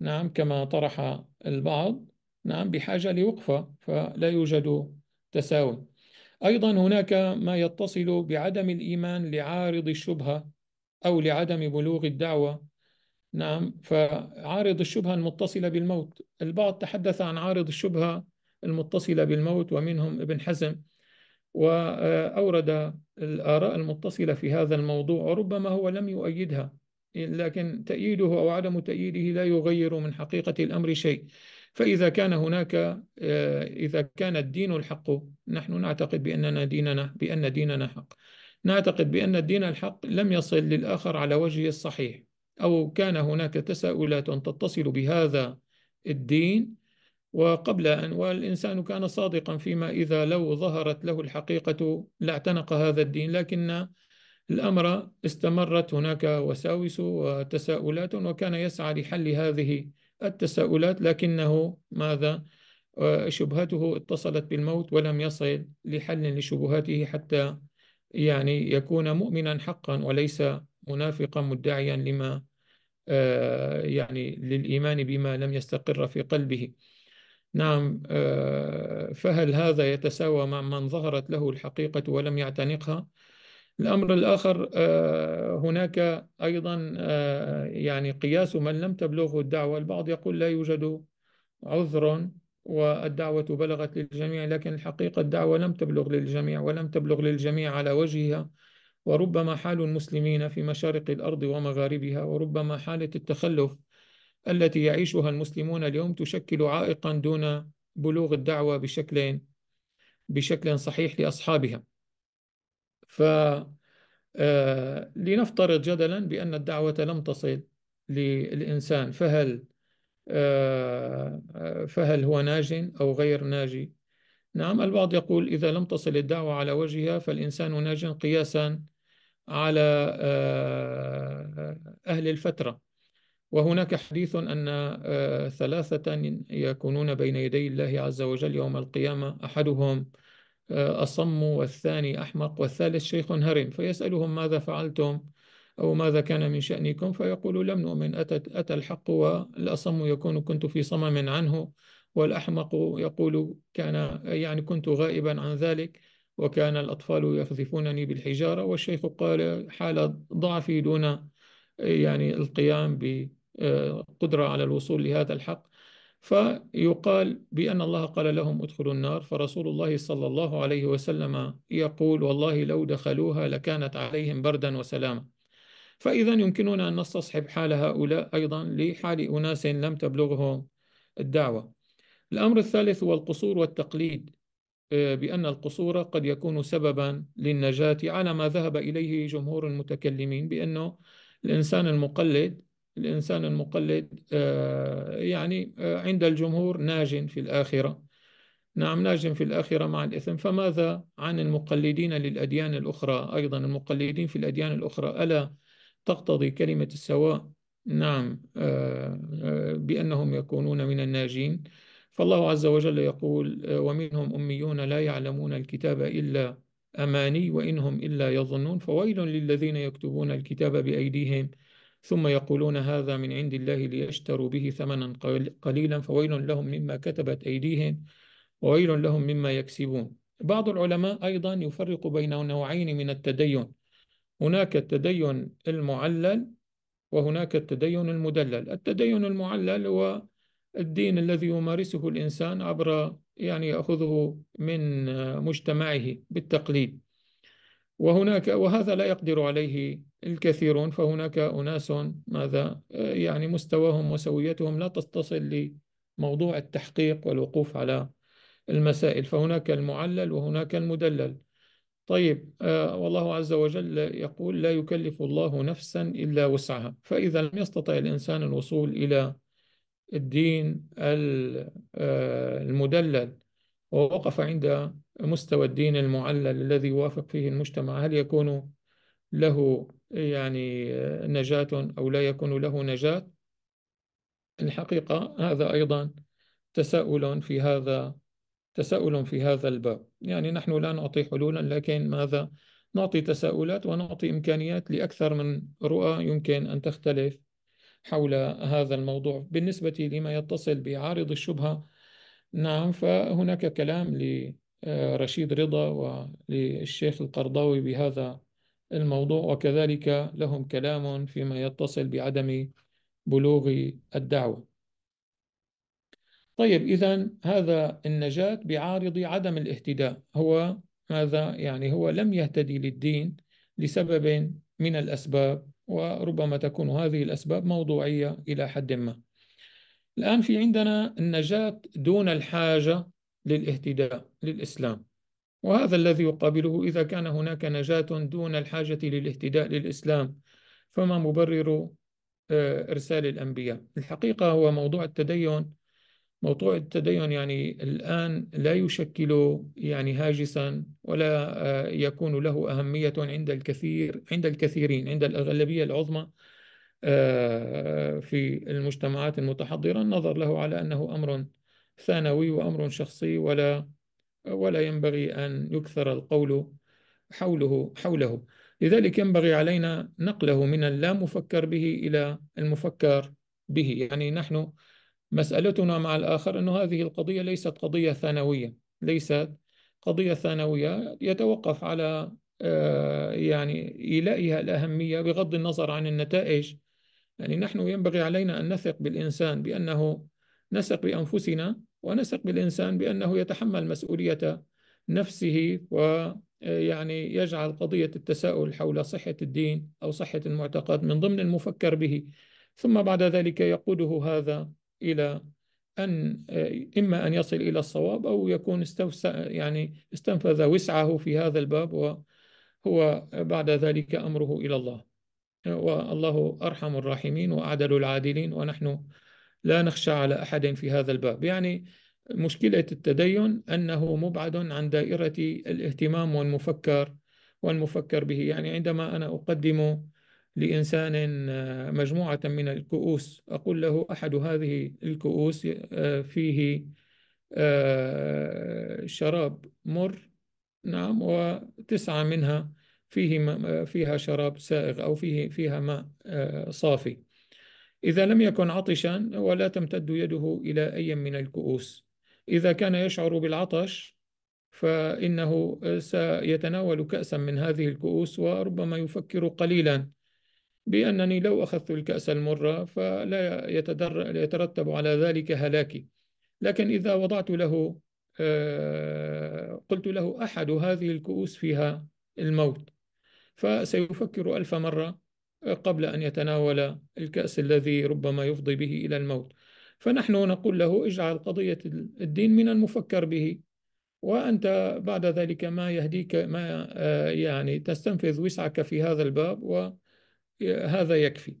نعم كما طرح البعض نعم بحاجة لوقفة فلا يوجد تساوي أيضا هناك ما يتصل بعدم الإيمان لعارض الشبهة أو لعدم بلوغ الدعوة نعم فعارض الشبهة المتصلة بالموت البعض تحدث عن عارض الشبهة المتصلة بالموت ومنهم ابن حزم وأورد الآراء المتصلة في هذا الموضوع وربما هو لم يؤيدها لكن تأييده أو عدم تأييده لا يغير من حقيقة الأمر شيء فإذا كان هناك إذا كان الدين الحق نحن نعتقد بأننا ديننا بأن ديننا حق نعتقد بأن الدين الحق لم يصل للآخر على وجهه الصحيح أو كان هناك تساؤلات تتصل بهذا الدين وقبل أن والإنسان كان صادقا فيما إذا لو ظهرت له الحقيقة لاعتنق هذا الدين لكن الأمر استمرت هناك وساوس وتساؤلات وكان يسعى لحل هذه التساؤلات لكنه ماذا شبهته اتصلت بالموت ولم يصل لحل لشبهاته حتى يعني يكون مؤمنا حقا وليس منافقا مدعيا لما آه، يعني للإيمان بما لم يستقر في قلبه نعم آه، فهل هذا يتساوى مع من ظهرت له الحقيقة ولم يعتنقها؟ الأمر الآخر آه، هناك أيضا آه، يعني قياس من لم تبلغه الدعوة البعض يقول لا يوجد عذر والدعوة بلغت للجميع لكن الحقيقة الدعوة لم تبلغ للجميع ولم تبلغ للجميع على وجهها وربما حال المسلمين في مشارق الأرض ومغاربها وربما حالة التخلف التي يعيشها المسلمون اليوم تشكل عائقا دون بلوغ الدعوة بشكل بشكل صحيح لأصحابها ف آه، لنفترض جدلا بأن الدعوة لم تصل للإنسان فهل آه، فهل هو ناج أو غير ناجي نعم البعض يقول إذا لم تصل الدعوة على وجهها فالإنسان ناج قياسا على آه، أهل الفترة وهناك حديث أن آه، ثلاثة يكونون بين يدي الله عز وجل يوم القيامة أحدهم آه، أصم والثاني أحمق والثالث شيخ هرم فيسألهم ماذا فعلتم أو ماذا كان من شأنكم فيقول لم نؤمن أتت أتى الحق والأصم يكون كنت في صمم عنه والأحمق يقول كان يعني كنت غائبا عن ذلك وكان الأطفال يقذفونني بالحجارة والشيخ قال حال ضعفي دون يعني القيام بقدرة آه، على الوصول لهذا الحق فيقال بأن الله قال لهم ادخلوا النار فرسول الله صلى الله عليه وسلم يقول والله لو دخلوها لكانت عليهم بردا وسلاما فإذا يمكننا أن نستصحب حال هؤلاء أيضا لحال أناس لم تبلغهم الدعوة الأمر الثالث هو القصور والتقليد آه، بأن القصور قد يكون سببا للنجاة على ما ذهب إليه جمهور المتكلمين بأنه الإنسان المقلد الإنسان المقلد آه، يعني آه، عند الجمهور ناج في الآخرة نعم ناج في الآخرة مع الإثم فماذا عن المقلدين للأديان الأخرى أيضا المقلدين في الأديان الأخرى ألا تقتضي كلمة السواء نعم آه، بأنهم يكونون من الناجين فالله عز وجل يقول ومنهم أميون لا يعلمون الكتاب إلا أماني وإن هم إلا يظنون فويل للذين يكتبون الكتاب بأيديهم ثم يقولون هذا من عند الله ليشتروا به ثمنا قليلا فويل لهم مما كتبت أيديهم وويل لهم مما يكسبون بعض العلماء أيضا يفرق بين نوعين من التدين هناك التدين المعلل وهناك التدين المدلل التدين المعلل هو الدين الذي يمارسه الإنسان عبر يعني يأخذه من آه، مجتمعه بالتقليد وهناك وهذا لا يقدر عليه الكثيرون فهناك أناس ماذا آه، يعني مستواهم وسويتهم لا تتصل لموضوع التحقيق والوقوف على المسائل فهناك المعلل وهناك المدلل طيب آه، والله عز وجل يقول لا يكلف الله نفسا إلا وسعها فإذا لم يستطع الإنسان الوصول إلى الدين آه، المدلل ووقف عند مستوى الدين المعلل الذي يوافق فيه المجتمع هل يكون له يعني نجاة أو لا يكون له نجاة الحقيقة هذا أيضا تساؤل في هذا تساؤل في هذا الباب يعني نحن لا نعطي حلولا لكن ماذا نعطي تساؤلات ونعطي إمكانيات لأكثر من رؤى يمكن أن تختلف حول هذا الموضوع بالنسبة لما يتصل بعارض الشبهة نعم فهناك كلام لرشيد رضا وللشيخ القرضاوي بهذا الموضوع وكذلك لهم كلام فيما يتصل بعدم بلوغ الدعوة طيب إذا هذا النجاة بعارض عدم الاهتداء هو ماذا يعني هو لم يهتدي للدين لسبب من الأسباب وربما تكون هذه الأسباب موضوعية إلى حد ما الآن في عندنا النجاة دون الحاجة للاهتداء للإسلام وهذا الذي يقابله إذا كان هناك نجاة دون الحاجة للاهتداء للإسلام فما مبرر آه، إرسال الأنبياء الحقيقة هو موضوع التدين موضوع التدين يعني الآن لا يشكل يعني هاجسا ولا آه، يكون له أهمية عند الكثير عند الكثيرين عند الأغلبية العظمى آه، في المجتمعات المتحضرة النظر له على أنه أمر ثانوي وأمر شخصي ولا ولا ينبغي أن يكثر القول حوله حوله لذلك ينبغي علينا نقله من اللامفكر به إلى المفكر به يعني نحن مسألتنا مع الآخر أن هذه القضية ليست قضية ثانوية ليست قضية ثانوية يتوقف على آه، يعني إيلائها الأهمية بغض النظر عن النتائج يعني نحن ينبغي علينا أن نثق بالإنسان بأنه نثق بأنفسنا ونثق بالإنسان بأنه يتحمل مسؤولية نفسه ويعني آه، يجعل قضية التساؤل حول صحة الدين أو صحة المعتقد من ضمن المفكر به ثم بعد ذلك يقوده هذا إلى أن آه، إما أن يصل إلى الصواب أو يكون استوسع يعني استنفذ وسعه في هذا الباب وهو بعد ذلك أمره إلى الله والله أرحم الراحمين وأعدل العادلين ونحن لا نخشى على أحد في هذا الباب يعني مشكلة التدين أنه مبعد عن دائرة الاهتمام والمفكر والمفكر به يعني عندما أنا أقدم لإنسان آه، مجموعة من الكؤوس أقول له أحد هذه الكؤوس آه، فيه آه، شراب مر نعم وتسعة منها فيه فيها شراب سائغ أو فيه فيها ماء صافي إذا لم يكن عطشا ولا تمتد يده إلى أي من الكؤوس إذا كان يشعر بالعطش فإنه سيتناول كأسا من هذه الكؤوس وربما يفكر قليلا بأنني لو أخذت الكأس المرة فلا يتدر... يترتب على ذلك هلاكي لكن إذا وضعت له آه، قلت له أحد هذه الكؤوس فيها الموت فسيفكر ألف مرة قبل أن يتناول الكأس الذي ربما يفضي به إلى الموت فنحن نقول له اجعل قضية الدين من المفكر به وأنت بعد ذلك ما يهديك ما آه، يعني تستنفذ وسعك في هذا الباب و هذا يكفي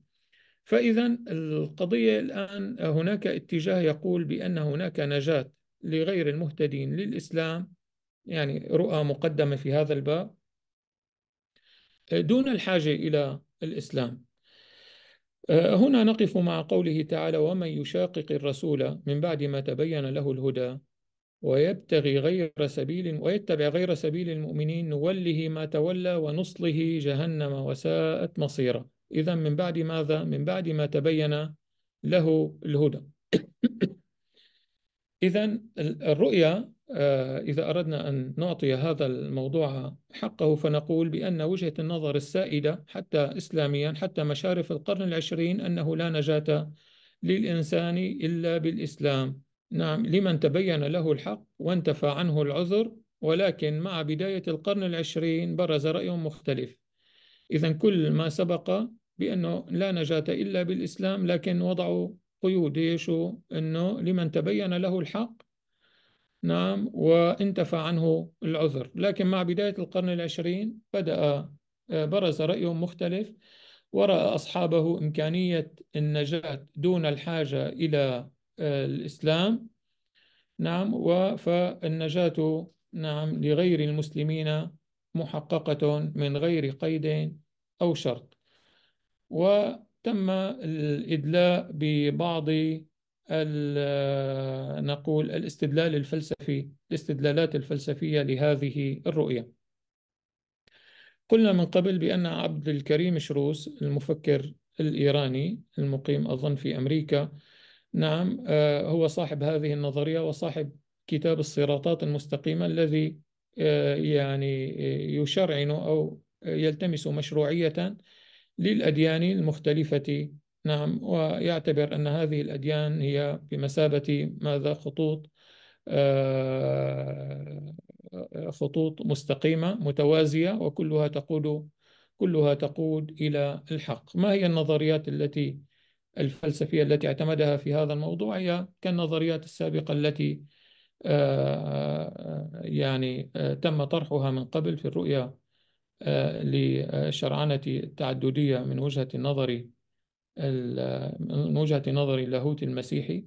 فإذا القضية الآن هناك اتجاه يقول بأن هناك نجاة لغير المهتدين للإسلام يعني رؤى مقدمة في هذا الباب دون الحاجة إلى الإسلام هنا نقف مع قوله تعالى ومن يشاقق الرسول من بعد ما تبين له الهدى ويبتغي غير سبيل ويتبع غير سبيل المؤمنين نوله ما تولى ونصله جهنم وساءت مصيرا إذا من بعد ماذا؟ من بعد ما تبين له الهدى إذا الرؤيا آه، إذا أردنا أن نعطي هذا الموضوع حقه فنقول بأن وجهة النظر السائدة حتى إسلاميا حتى مشارف القرن العشرين أنه لا نجاة للإنسان إلا بالإسلام نعم لمن تبين له الحق وانتفى عنه العذر ولكن مع بداية القرن العشرين برز رأي مختلف إذا كل ما سبق بأنه لا نجاة إلا بالإسلام لكن وضعوا قيود يشو أنه لمن تبين له الحق نعم وانتفى عنه العذر لكن مع بداية القرن العشرين بدأ آه، برز رأي مختلف ورأى أصحابه إمكانية النجاة دون الحاجة إلى الإسلام نعم فالنجاة نعم لغير المسلمين محققة من غير قيد أو شرط وتم الإدلاء ببعض نقول الاستدلال الفلسفي الاستدلالات الفلسفية لهذه الرؤية قلنا من قبل بأن عبد الكريم شروس المفكر الإيراني المقيم أظن في أمريكا نعم آه، هو صاحب هذه النظرية وصاحب كتاب الصراطات المستقيمة الذي آه، يعني آه، يشرعن أو يلتمس مشروعية للأديان المختلفة نعم ويعتبر أن هذه الأديان هي بمثابة ماذا خطوط خطوط مستقيمة متوازية وكلها تقود كلها تقود إلى الحق ما هي النظريات التي الفلسفية التي اعتمدها في هذا الموضوع هي كالنظريات السابقة التي آه، آه، يعني آه، تم طرحها من قبل في الرؤية للشرعنة التعددية من وجهة النظر من وجهة نظر اللاهوت المسيحي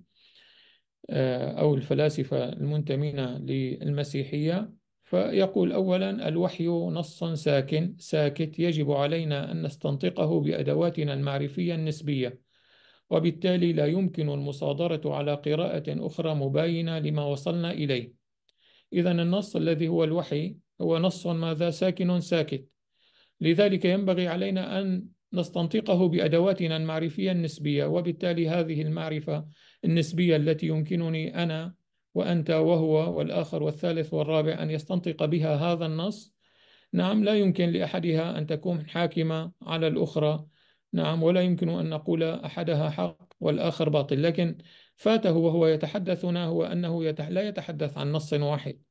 أو الفلاسفة المنتمين للمسيحية فيقول أولا الوحي نص ساكن ساكت يجب علينا أن نستنطقه بأدواتنا المعرفية النسبية وبالتالي لا يمكن المصادرة على قراءة أخرى مباينة لما وصلنا إليه إذا النص الذي هو الوحي هو نص ماذا ساكن ساكت لذلك ينبغي علينا أن نستنطقه بأدواتنا المعرفية النسبية وبالتالي هذه المعرفة النسبية التي يمكنني أنا وأنت وهو والآخر والثالث والرابع أن يستنطق بها هذا النص نعم لا يمكن لأحدها أن تكون حاكمة على الأخرى نعم ولا يمكن أن نقول أحدها حق والآخر باطل لكن فاته وهو يتحدثنا هو أنه يتح... لا يتحدث عن نص واحد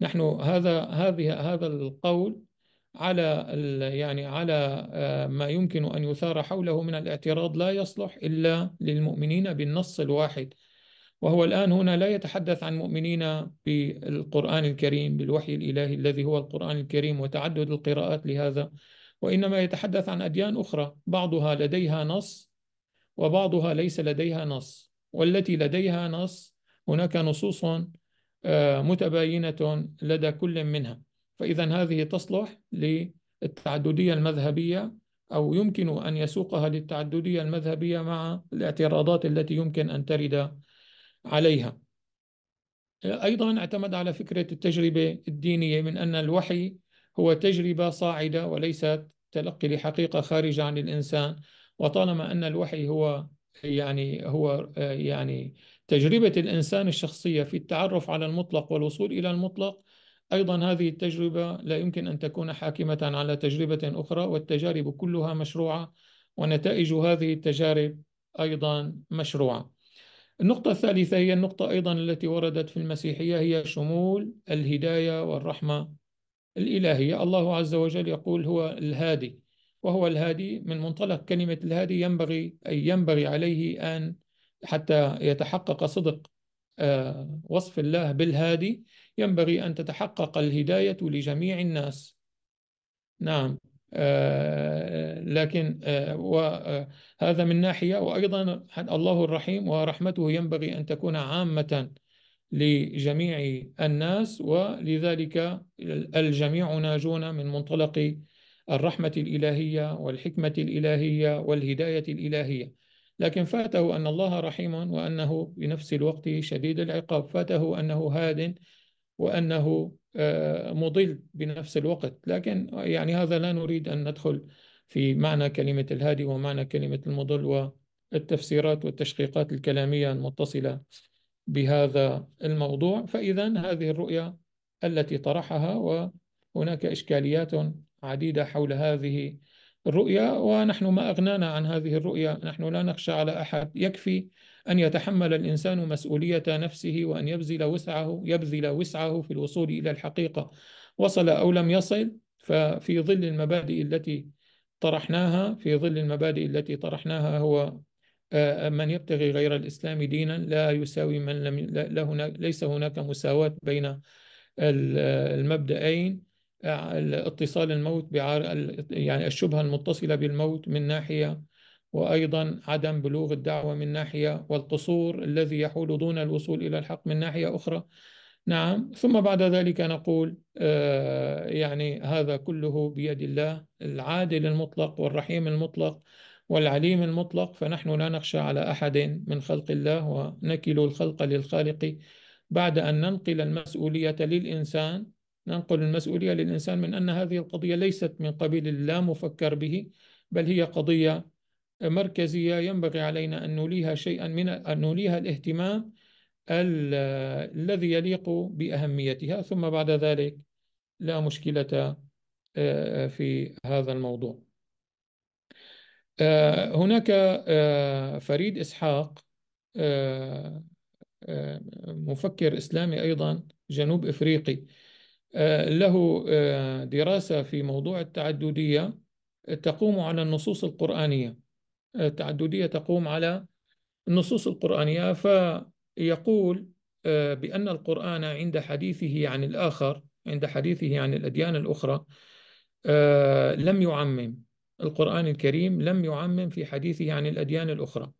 نحن هذا هذه هذا القول على يعني على آه، ما يمكن أن يثار حوله من الاعتراض لا يصلح إلا للمؤمنين بالنص الواحد وهو الآن هنا لا يتحدث عن مؤمنين بالقرآن الكريم بالوحي الإلهي الذي هو القرآن الكريم وتعدد القراءات لهذا وإنما يتحدث عن أديان أخرى بعضها لديها نص وبعضها ليس لديها نص والتي لديها نص هناك نصوص آه، متباينة لدى كل منها فإذا هذه تصلح للتعددية المذهبية أو يمكن أن يسوقها للتعددية المذهبية مع الاعتراضات التي يمكن أن ترد عليها أيضا اعتمد على فكرة التجربة الدينية من أن الوحي هو تجربة صاعدة وليست تلقي لحقيقة خارجة عن الإنسان وطالما أن الوحي هو يعني هو آه، يعني تجربة الإنسان الشخصية في التعرف على المطلق والوصول إلى المطلق أيضا هذه التجربة لا يمكن أن تكون حاكمة على تجربة أخرى والتجارب كلها مشروعة ونتائج هذه التجارب أيضا مشروعة النقطة الثالثة هي النقطة أيضا التي وردت في المسيحية هي شمول الهداية والرحمة الإلهية الله عز وجل يقول هو الهادي وهو الهادي من منطلق كلمة الهادي ينبغي أي ينبغي عليه أن حتى يتحقق صدق آه، وصف الله بالهادي ينبغي أن تتحقق الهداية لجميع الناس نعم آه، لكن آه، وهذا من ناحية وأيضا الله الرحيم ورحمته ينبغي أن تكون عامة لجميع الناس ولذلك الجميع ناجون من منطلق الرحمة الإلهية والحكمة الإلهية والهداية الإلهية لكن فاته أن الله رحيم وأنه بنفس الوقت شديد العقاب فاته أنه هاد وأنه آه، مضل بنفس الوقت لكن يعني هذا لا نريد أن ندخل في معنى كلمة الهادي ومعنى كلمة المضل والتفسيرات والتشقيقات الكلامية المتصلة بهذا الموضوع فإذا هذه الرؤية التي طرحها وهناك إشكاليات عديدة حول هذه الرؤية ونحن ما أغنانا عن هذه الرؤية نحن لا نخشى على أحد يكفي أن يتحمل الإنسان مسؤولية نفسه وأن يبذل وسعه يبذل وسعه في الوصول إلى الحقيقة وصل أو لم يصل ففي ظل المبادئ التي طرحناها في ظل المبادئ التي طرحناها هو آه، من يبتغي غير الإسلام دينا لا يساوي من لم لا هناك ليس هناك مساواة بين المبدأين آه، اتصال الموت بعار يعني الشبهة المتصلة بالموت من ناحية وأيضا عدم بلوغ الدعوة من ناحية والقصور الذي يحول دون الوصول إلى الحق من ناحية أخرى نعم ثم بعد ذلك نقول آه، يعني هذا كله بيد الله العادل المطلق والرحيم المطلق والعليم المطلق فنحن لا نخشى على أحد من خلق الله ونكل الخلق للخالق بعد أن ننقل المسؤولية للإنسان ننقل المسؤولية للإنسان من أن هذه القضية ليست من قبيل لا مفكر به بل هي قضية مركزية ينبغي علينا أن نوليها شيئا من أن نوليها الاهتمام الذي يليق بأهميتها ثم بعد ذلك لا مشكلة آه، في هذا الموضوع آه، هناك آه، فريد إسحاق آه، مفكر إسلامي أيضا جنوب إفريقي له دراسة في موضوع التعددية تقوم على النصوص القرآنية التعددية تقوم على النصوص القرآنية فيقول بأن القرآن عند حديثه عن الآخر عند حديثه عن الأديان الأخرى لم يعمم القرآن الكريم لم يعمم في حديثه عن الأديان الأخرى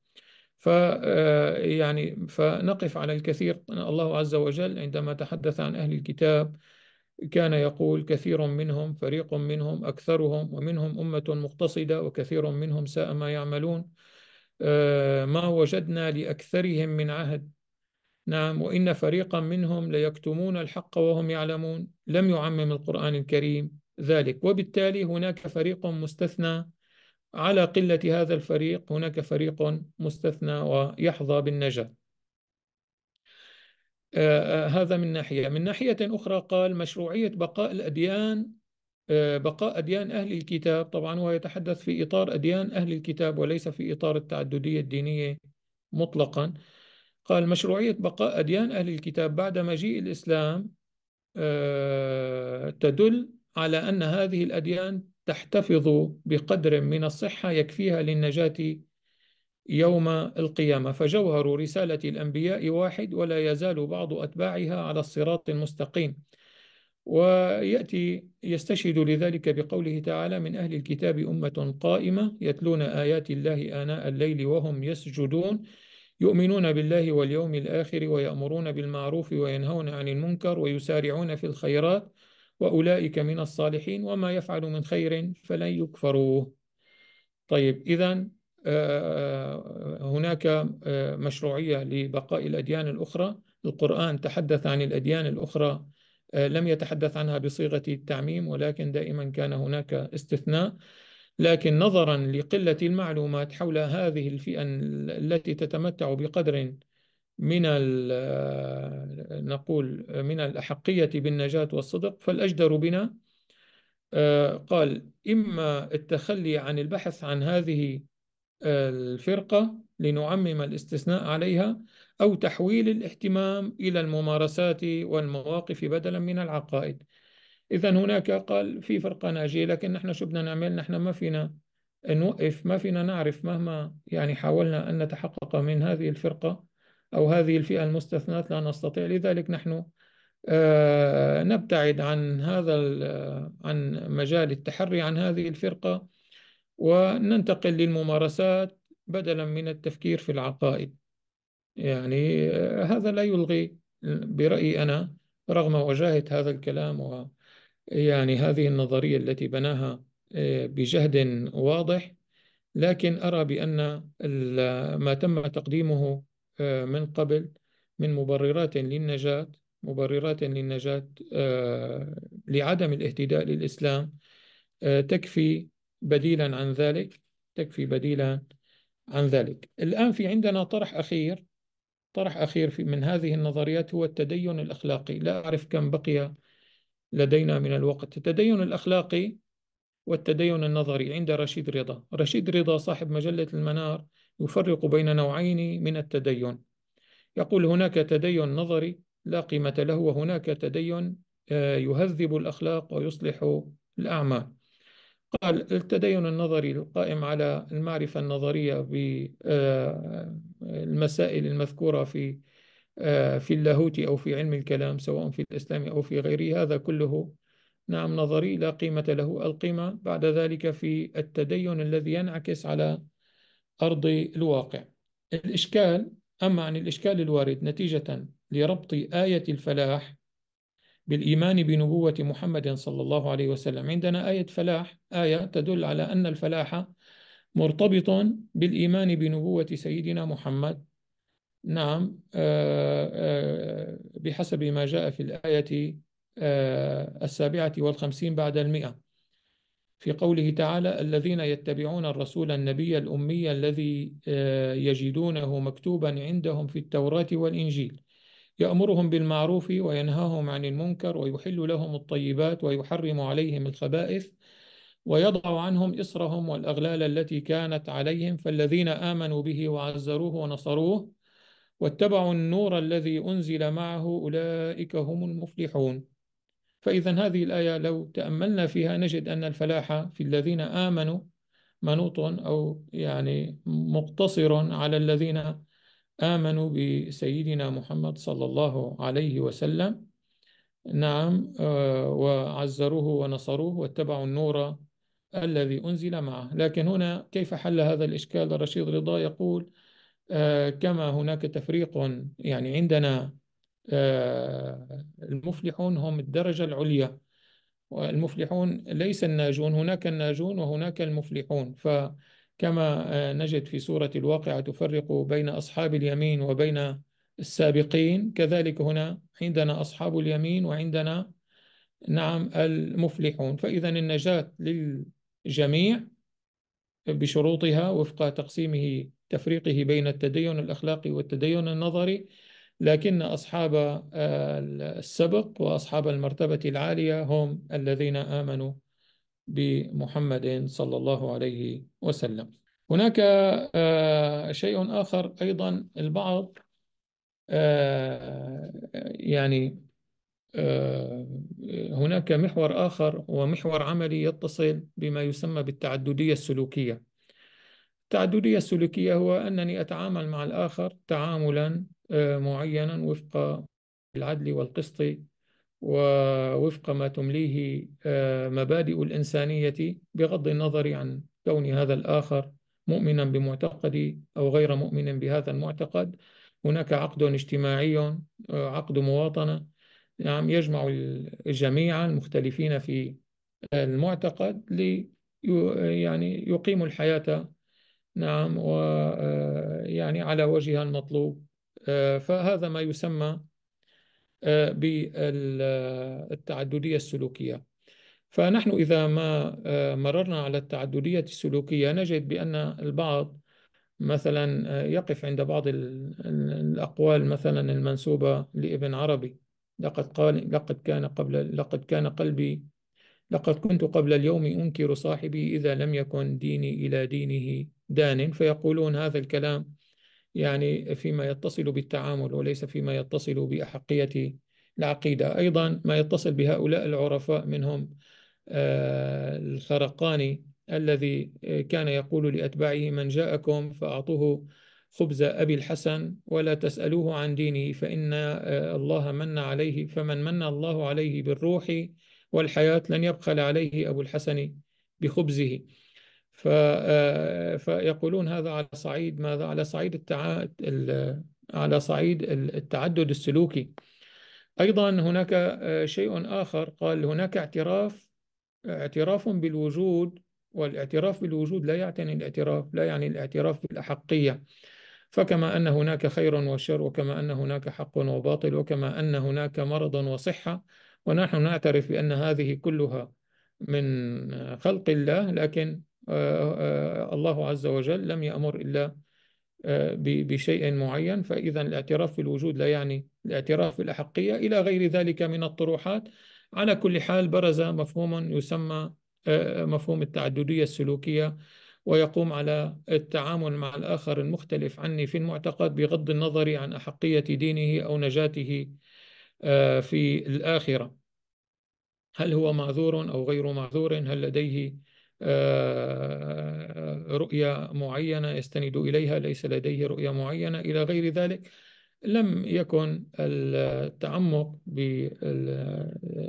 ف آه، يعني فنقف على الكثير الله عز وجل عندما تحدث عن أهل الكتاب كان يقول كثير منهم فريق منهم أكثرهم ومنهم أمة مقتصدة وكثير منهم ساء ما يعملون آه، ما وجدنا لأكثرهم من عهد نعم وإن فريقا منهم ليكتمون الحق وهم يعلمون لم يعمم القرآن الكريم ذلك وبالتالي هناك فريق مستثنى على قلة هذا الفريق هناك فريق مستثنى ويحظى بالنجاة آه، آه، هذا من ناحية من ناحية أخرى قال مشروعية بقاء الأديان آه، بقاء أديان أهل الكتاب طبعا هو يتحدث في إطار أديان أهل الكتاب وليس في إطار التعددية الدينية مطلقا قال مشروعية بقاء أديان أهل الكتاب بعد مجيء الإسلام تدل على أن هذه الأديان تحتفظ بقدر من الصحة يكفيها للنجاة يوم القيامة فجوهر رسالة الأنبياء واحد ولا يزال بعض أتباعها على الصراط المستقيم ويأتي يستشهد لذلك بقوله تعالى من أهل الكتاب أمة قائمة يتلون آيات الله آناء الليل وهم يسجدون يؤمنون بالله واليوم الآخر ويأمرون بالمعروف وينهون عن المنكر ويسارعون في الخيرات وأولئك من الصالحين وما يفعل من خير فلن يكفروه طيب إذا آه، آه، هناك آه، مشروعية لبقاء الأديان الأخرى القرآن تحدث عن الأديان الأخرى لم يتحدث عنها بصيغة التعميم ولكن دائما كان هناك استثناء لكن نظرا لقلة المعلومات حول هذه الفئة التي تتمتع بقدر من آه، نقول آه، من الأحقية بالنجاة والصدق فالأجدر بنا آه، قال إما التخلي عن البحث عن هذه الفرقة لنعمم الاستثناء عليها أو تحويل الاهتمام إلى الممارسات والمواقف بدلا من العقائد إذا هناك قال في فرقة ناجية لكن نحن شو بدنا نعمل نحن ما فينا نوقف ما فينا نعرف مهما يعني حاولنا أن نتحقق من هذه الفرقة أو هذه الفئة المستثنات لا نستطيع لذلك نحن آه، نبتعد عن هذا عن مجال التحري عن هذه الفرقة وننتقل للممارسات بدلا من التفكير في العقائد يعني آه، هذا لا يلغي برأيي أنا رغم وجاهة هذا الكلام و يعني هذه النظرية التي بناها آه، بجهد واضح لكن أرى بأن ما تم تقديمه آه، من قبل من مبررات للنجاة مبررات للنجاة آه، لعدم الاهتداء للإسلام آه، تكفي بديلا عن ذلك تكفي بديلا عن ذلك الآن في عندنا طرح أخير طرح أخير في من هذه النظريات هو التدين الأخلاقي لا أعرف كم بقي لدينا من الوقت التدين الأخلاقي والتدين النظري عند رشيد رضا رشيد رضا صاحب مجلة المنار يفرق بين نوعين من التدين يقول هناك تدين نظري لا قيمة له وهناك تدين آه، يهذب الأخلاق ويصلح الأعمال قال التدين النظري القائم على المعرفة النظرية بالمسائل آه، المذكورة في آه، في اللاهوت أو في علم الكلام سواء في الإسلام أو في غيره هذا كله نعم نظري لا قيمة له القيمة بعد ذلك في التدين الذي ينعكس على أرض الواقع الإشكال أما عن الإشكال الوارد نتيجة لربط آية الفلاح بالإيمان بنبوة محمد صلى الله عليه وسلم عندنا آية فلاح آية تدل على أن الفلاح مرتبط بالإيمان بنبوة سيدنا محمد نعم آه، آه، بحسب ما جاء في الآية آه، السابعة والخمسين بعد المئة في قوله تعالى الذين يتبعون الرسول النبي الأمي الذي آه، يجدونه مكتوبا عندهم في التوراة والإنجيل يأمرهم بالمعروف وينهاهم عن المنكر ويحل لهم الطيبات ويحرم عليهم الخبائث ويضع عنهم إصرهم والأغلال التي كانت عليهم فالذين آمنوا به وعزروه ونصروه واتبعوا النور الذي أنزل معه أولئك هم المفلحون فإذا هذه الآية لو تأملنا فيها نجد أن الفلاح في الذين آمنوا منوط أو يعني مقتصر على الذين آمنوا بسيدنا محمد صلى الله عليه وسلم نعم آه، وعزروه ونصروه واتبعوا النور الذي أنزل معه لكن هنا كيف حل هذا الإشكال رشيد رضا يقول آه، كما هناك تفريق يعني عندنا آه، المفلحون هم الدرجة العليا والمفلحون ليس الناجون هناك الناجون وهناك المفلحون فكما آه، نجد في سورة الواقعة تفرق بين أصحاب اليمين وبين السابقين كذلك هنا عندنا أصحاب اليمين وعندنا نعم المفلحون فإذا النجاة للجميع بشروطها وفق تقسيمه تفريقه بين التدين الأخلاقي والتدين النظري لكن أصحاب آه، السبق وأصحاب المرتبة العالية هم الذين آمنوا بمحمد صلى الله عليه وسلم هناك آه، شيء آخر أيضا البعض آه، يعني هناك محور آخر ومحور عملي يتصل بما يسمى بالتعددية السلوكية التعددية السلوكية هو أنني أتعامل مع الآخر تعاملا آه، معينا وفق العدل والقسط ووفق ما تمليه آه، مبادئ الإنسانية بغض النظر عن كون هذا الآخر مؤمنا بمعتقدي أو غير مؤمن بهذا المعتقد هناك عقد اجتماعي آه، عقد مواطنة نعم يجمع الجميع المختلفين في المعتقد لي يعني يقيم الحياة نعم ويعني آه، على وجهها المطلوب آه، فهذا ما يسمى آه، بالتعددية السلوكية فنحن إذا ما مررنا على التعددية السلوكية نجد بأن البعض مثلا يقف عند بعض الأقوال مثلا المنسوبة لابن عربي لقد قال لقد كان قبل لقد كان قلبي لقد كنت قبل اليوم أنكر صاحبي إذا لم يكن ديني إلى دينه دان فيقولون هذا الكلام يعني فيما يتصل بالتعامل وليس فيما يتصل بأحقية العقيدة أيضا ما يتصل بهؤلاء العرفاء منهم آه، الخرقاني الذي كان يقول لأتباعه من جاءكم فأعطوه خبز أبي الحسن ولا تسألوه عن دينه فإن آه، الله من عليه فمن من الله عليه بالروح والحياة لن يبخل عليه أبو الحسن بخبزه آه، فيقولون هذا على صعيد ماذا على صعيد على صعيد التعدد السلوكي أيضا هناك آه، شيء آخر قال هناك اعتراف اعتراف بالوجود والاعتراف بالوجود لا يعني الاعتراف لا يعني الاعتراف بالأحقية فكما أن هناك خير وشر وكما أن هناك حق وباطل وكما أن هناك مرض وصحة ونحن نعترف بأن هذه كلها من خلق الله لكن آه، آه، الله عز وجل لم يأمر إلا آه، بشيء معين فإذا الاعتراف في الوجود لا يعني الاعتراف بالأحقية إلى غير ذلك من الطروحات على كل حال برز مفهوم يسمى مفهوم التعددية السلوكية ويقوم على التعامل مع الآخر المختلف عني في المعتقد بغض النظر عن أحقية دينه أو نجاته آه، في الآخرة هل هو معذور أو غير معذور هل لديه آه، رؤية معينة يستند إليها ليس لديه رؤية معينة إلى غير ذلك لم يكن التعمق ب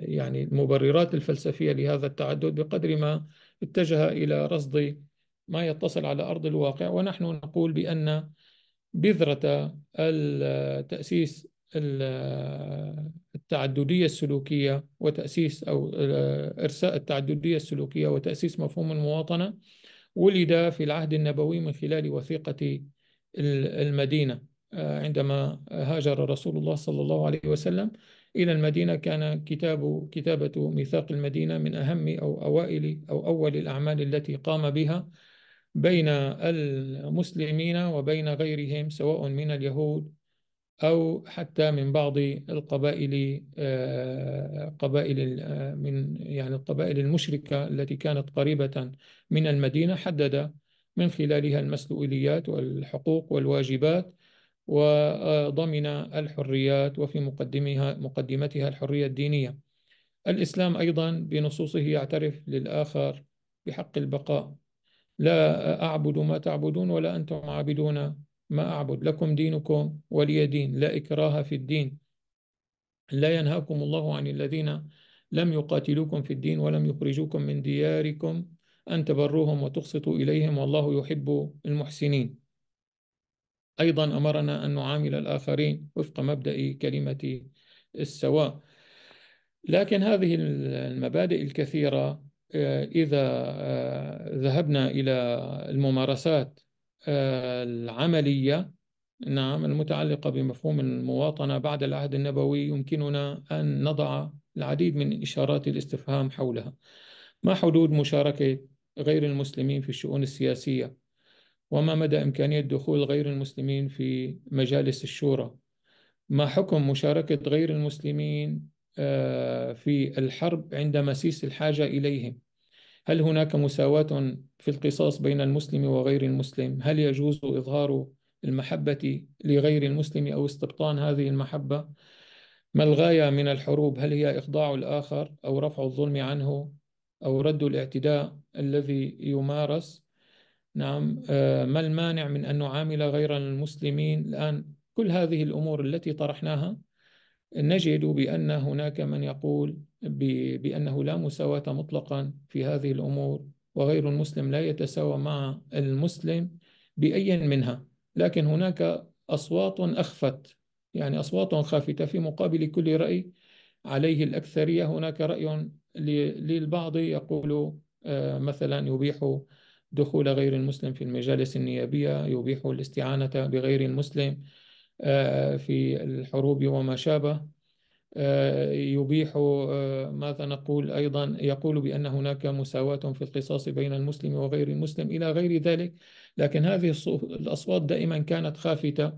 يعني المبررات الفلسفية لهذا التعدد بقدر ما اتجه إلى رصد ما يتصل على أرض الواقع ونحن نقول بأن بذرة التأسيس التعددية السلوكية وتأسيس أو آه، إرساء التعددية السلوكية وتأسيس مفهوم المواطنة ولد في العهد النبوي من خلال وثيقة المدينة آه، عندما هاجر رسول الله صلى الله عليه وسلم إلى المدينة كان كتاب كتابة ميثاق المدينة من أهم أو أوائل أو أول الأعمال التي قام بها بين المسلمين وبين غيرهم سواء من اليهود أو حتى من بعض القبائل آه، قبائل آه، من يعني القبائل المشركة التي كانت قريبة من المدينة حدد من خلالها المسؤوليات والحقوق والواجبات وضمن الحريات وفي مقدمها مقدمتها الحرية الدينية الإسلام أيضا بنصوصه يعترف للآخر بحق البقاء لا أعبد ما تعبدون ولا أنتم عابدون ما أعبد لكم دينكم ولي دين لا إكراه في الدين لا ينهاكم الله عن الذين لم يقاتلوكم في الدين ولم يخرجوكم من دياركم أن تبروهم وتقسطوا إليهم والله يحب المحسنين أيضا أمرنا أن نعامل الآخرين وفق مبدأ كلمة السواء لكن هذه المبادئ الكثيرة آه، إذا آه، ذهبنا إلى الممارسات العملية نعم المتعلقة بمفهوم المواطنة بعد العهد النبوي يمكننا أن نضع العديد من إشارات الاستفهام حولها ما حدود مشاركة غير المسلمين في الشؤون السياسية وما مدى إمكانية دخول غير المسلمين في مجالس الشورى ما حكم مشاركة غير المسلمين آه، في الحرب عند مسيس الحاجة إليهم هل هناك مساواة في القصاص بين المسلم وغير المسلم؟ هل يجوز إظهار المحبة لغير المسلم أو استبطان هذه المحبة؟ ما الغاية من الحروب؟ هل هي إخضاع الآخر أو رفع الظلم عنه أو رد الاعتداء الذي يمارس؟ نعم آه، ما المانع من أن نعامل غير المسلمين الآن كل هذه الأمور التي طرحناها نجد بأن هناك من يقول بأنه لا مساواة مطلقا في هذه الأمور وغير المسلم لا يتساوى مع المسلم بأي منها لكن هناك أصوات أخفت يعني أصوات خافتة في مقابل كل رأي عليه الأكثرية هناك رأي للبعض يقول آه، مثلا يبيح دخول غير المسلم في المجالس النيابية يبيح الاستعانة بغير المسلم آه، في الحروب وما شابه آه، يبيح آه، ماذا نقول أيضا يقول بأن هناك مساواة في القصاص بين المسلم وغير المسلم إلى غير ذلك لكن هذه الأصوات دائما كانت خافتة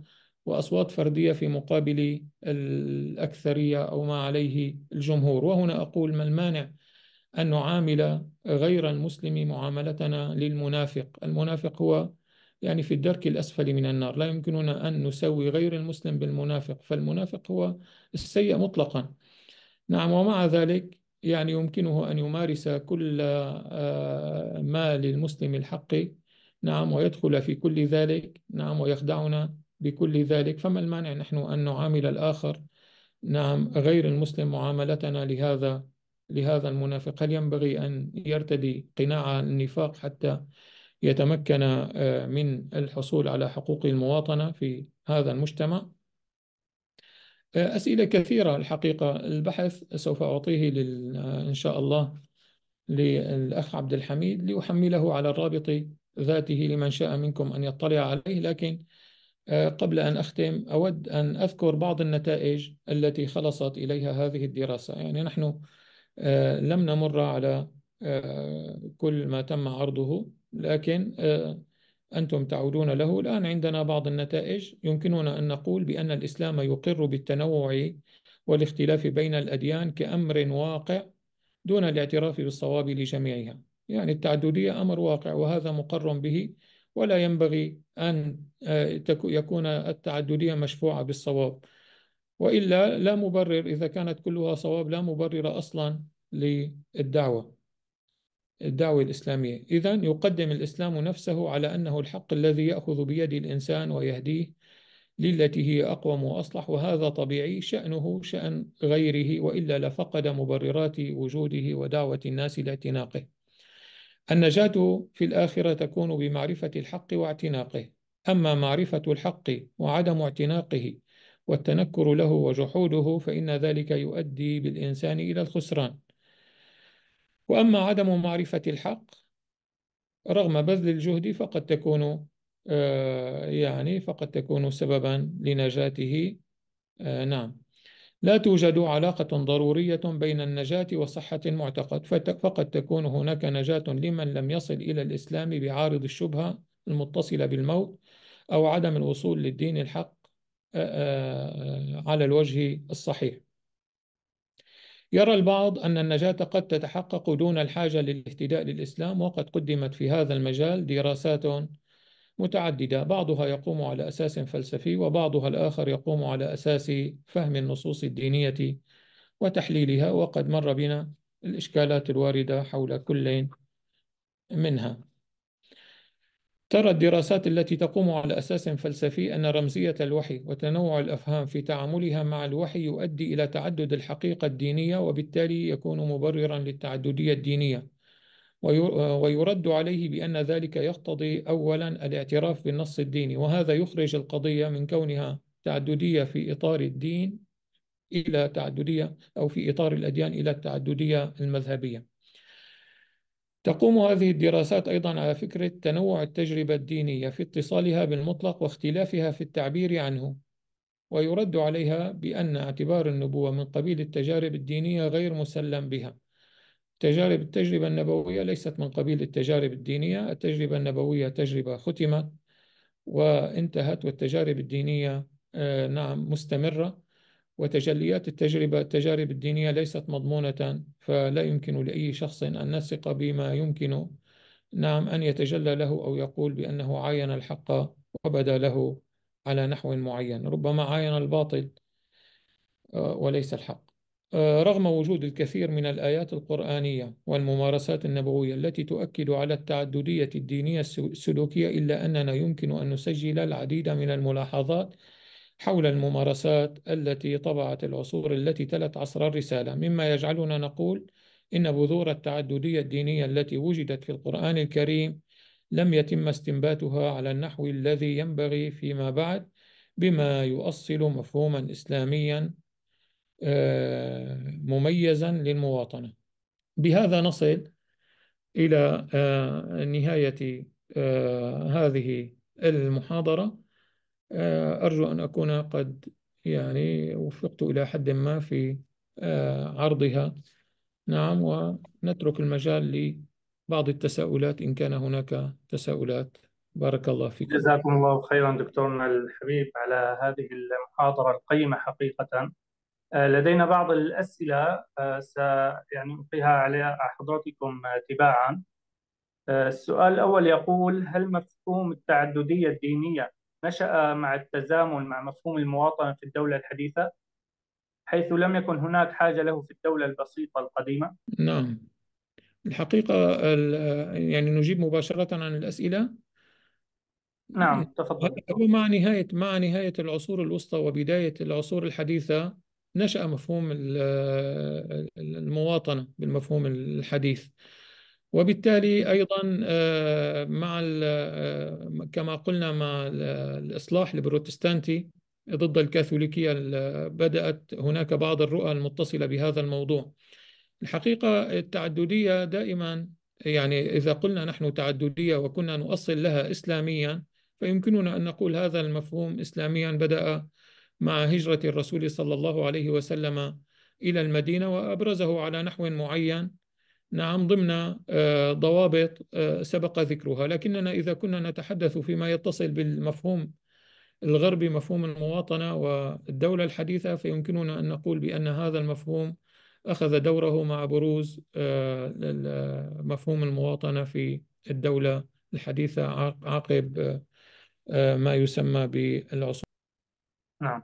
وأصوات فردية في مقابل الأكثرية أو ما عليه الجمهور وهنا أقول ما المانع أن نعامل غير المسلم معاملتنا للمنافق المنافق هو يعني في الدرك الأسفل من النار لا يمكننا أن نسوي غير المسلم بالمنافق فالمنافق هو السيء مطلقا نعم ومع ذلك يعني يمكنه أن يمارس كل آه، ما للمسلم الحق نعم ويدخل في كل ذلك نعم ويخدعنا بكل ذلك فما المانع نحن أن نعامل الآخر نعم غير المسلم معاملتنا لهذا لهذا المنافق هل ينبغي أن يرتدي قناع النفاق حتى يتمكن آه، من الحصول على حقوق المواطنة في هذا المجتمع آه، أسئلة كثيرة الحقيقة البحث سوف أعطيه لل... آه، إن شاء الله للأخ عبد الحميد لأحمله على الرابط ذاته لمن شاء منكم أن يطلع عليه لكن قبل أن أختم أود أن أذكر بعض النتائج التي خلصت إليها هذه الدراسة يعني نحن لم نمر على كل ما تم عرضه لكن آه، أنتم تعودون له الآن عندنا بعض النتائج يمكننا أن نقول بأن الإسلام يقر بالتنوع والاختلاف بين الأديان كأمر واقع دون الاعتراف بالصواب لجميعها يعني التعددية أمر واقع وهذا مقر به ولا ينبغي أن آه، يكون التعددية مشفوعة بالصواب وإلا لا مبرر إذا كانت كلها صواب لا مبرر أصلا للدعوة الدعوة الإسلامية إذا يقدم الإسلام نفسه على أنه الحق الذي يأخذ بيد الإنسان ويهديه للتي هي أقوم وأصلح وهذا طبيعي شأنه شأن غيره وإلا لفقد مبررات وجوده ودعوة الناس لاعتناقه النجاة في الآخرة تكون بمعرفة الحق واعتناقه أما معرفة الحق وعدم اعتناقه والتنكر له وجحوده فإن ذلك يؤدي بالإنسان إلى الخسران وأما عدم معرفة الحق رغم بذل الجهد فقد تكون آه، يعني فقد تكون سببا لنجاته آه، نعم لا توجد علاقة ضرورية بين النجاة وصحة المعتقد فقد تكون هناك نجاة لمن لم يصل إلى الإسلام بعارض الشبهة المتصلة بالموت أو عدم الوصول للدين الحق آه، على الوجه الصحيح يرى البعض أن النجاة قد تتحقق دون الحاجة للاهتداء للإسلام وقد قدمت في هذا المجال دراسات متعددة بعضها يقوم على أساس فلسفي وبعضها الآخر يقوم على أساس فهم النصوص الدينية وتحليلها وقد مر بنا الإشكالات الواردة حول كل منها ترى الدراسات التي تقوم على أساس فلسفي أن رمزية الوحي وتنوع الأفهام في تعاملها مع الوحي يؤدي إلى تعدد الحقيقة الدينية وبالتالي يكون مبررا للتعددية الدينية ويرد عليه بأن ذلك يقتضي أولا الاعتراف بالنص الديني وهذا يخرج القضية من كونها تعددية في إطار الدين إلى تعددية أو في إطار الأديان إلى التعددية المذهبية تقوم هذه الدراسات أيضا على فكرة تنوع التجربة الدينية في اتصالها بالمطلق واختلافها في التعبير عنه ويرد عليها بأن اعتبار النبوة من قبيل التجارب الدينية غير مسلم بها تجارب التجربة النبوية ليست من قبيل التجارب الدينية التجربة النبوية تجربة ختمت وانتهت والتجارب الدينية آه، نعم مستمرة وتجليات التجربة التجارب الدينية ليست مضمونة فلا يمكن لأي شخص أن نثق بما يمكن نعم أن يتجلى له أو يقول بأنه عاين الحق وبدا له على نحو معين ربما عاين الباطل آه، وليس الحق آه، رغم وجود الكثير من الآيات القرآنية والممارسات النبوية التي تؤكد على التعددية الدينية السلوكية إلا أننا يمكن أن نسجل العديد من الملاحظات حول الممارسات التي طبعت العصور التي تلت عصر الرسالة مما يجعلنا نقول إن بذور التعددية الدينية التي وجدت في القرآن الكريم لم يتم استنباتها على النحو الذي ينبغي فيما بعد بما يؤصل مفهوما إسلاميا آه، مميزا للمواطنة بهذا نصل إلى آه، نهاية آه، هذه المحاضرة آه، أرجو أن أكون قد يعني وفقت إلى حد ما في آه، عرضها نعم ونترك المجال لبعض التساؤلات إن كان هناك تساؤلات بارك الله فيك جزاكم الله خيرا دكتورنا الحبيب على هذه المحاضرة القيمة حقيقة آه، لدينا بعض الأسئلة سألقيها يعني ألقيها على حضراتكم تباعا السؤال الأول يقول هل مفهوم التعددية الدينية نشأ مع التزامن مع مفهوم المواطنة في الدولة الحديثة حيث لم يكن هناك حاجة له في الدولة البسيطة القديمة نعم الحقيقة يعني نجيب مباشرة عن الأسئلة نعم تفضل مع نهاية مع نهاية العصور الوسطى وبداية العصور الحديثة نشأ مفهوم المواطنة بالمفهوم الحديث وبالتالي ايضا آه، مع آه، كما قلنا مع الاصلاح البروتستانتي ضد الكاثوليكيه بدات هناك بعض الرؤى المتصله بهذا الموضوع الحقيقه التعدديه دائما يعني اذا قلنا نحن تعدديه وكنا نؤصل لها اسلاميا فيمكننا ان نقول هذا المفهوم اسلاميا بدا مع هجره الرسول صلى الله عليه وسلم الى المدينه وابرزه على نحو معين نعم ضمن آه، ضوابط آه، سبق ذكرها لكننا إذا كنا نتحدث فيما يتصل بالمفهوم الغربي مفهوم المواطنة والدولة الحديثة فيمكننا أن نقول بأن هذا المفهوم أخذ دوره مع بروز آه، مفهوم المواطنة في الدولة الحديثة عقب ما يسمى بالعصور نعم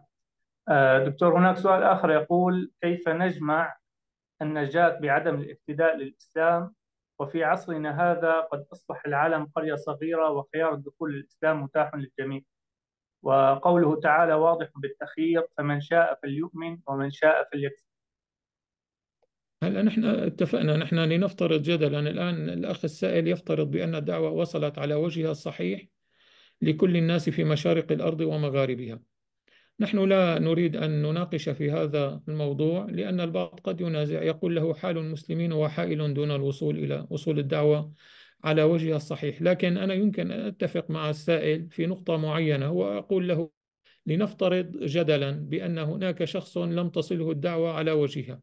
دكتور هناك سؤال آخر يقول كيف نجمع النجاة بعدم الاقتداء للإسلام وفي عصرنا هذا قد أصبح العالم قرية صغيرة وخيار الدخول للإسلام متاح للجميع وقوله تعالى واضح بالتخير فمن شاء فليؤمن ومن شاء فليكفر هلا نحن اتفقنا نحن لنفترض جدلا الآن الأخ السائل يفترض بأن الدعوة وصلت على وجهها الصحيح لكل الناس في مشارق الأرض ومغاربها نحن لا نريد أن نناقش في هذا الموضوع لأن البعض قد ينازع يقول له حال المسلمين وحائل دون الوصول إلى وصول الدعوة على وجهها الصحيح لكن أنا يمكن أن أتفق مع السائل في نقطة معينة وأقول له لنفترض جدلا بأن هناك شخص لم تصله الدعوة على وجهها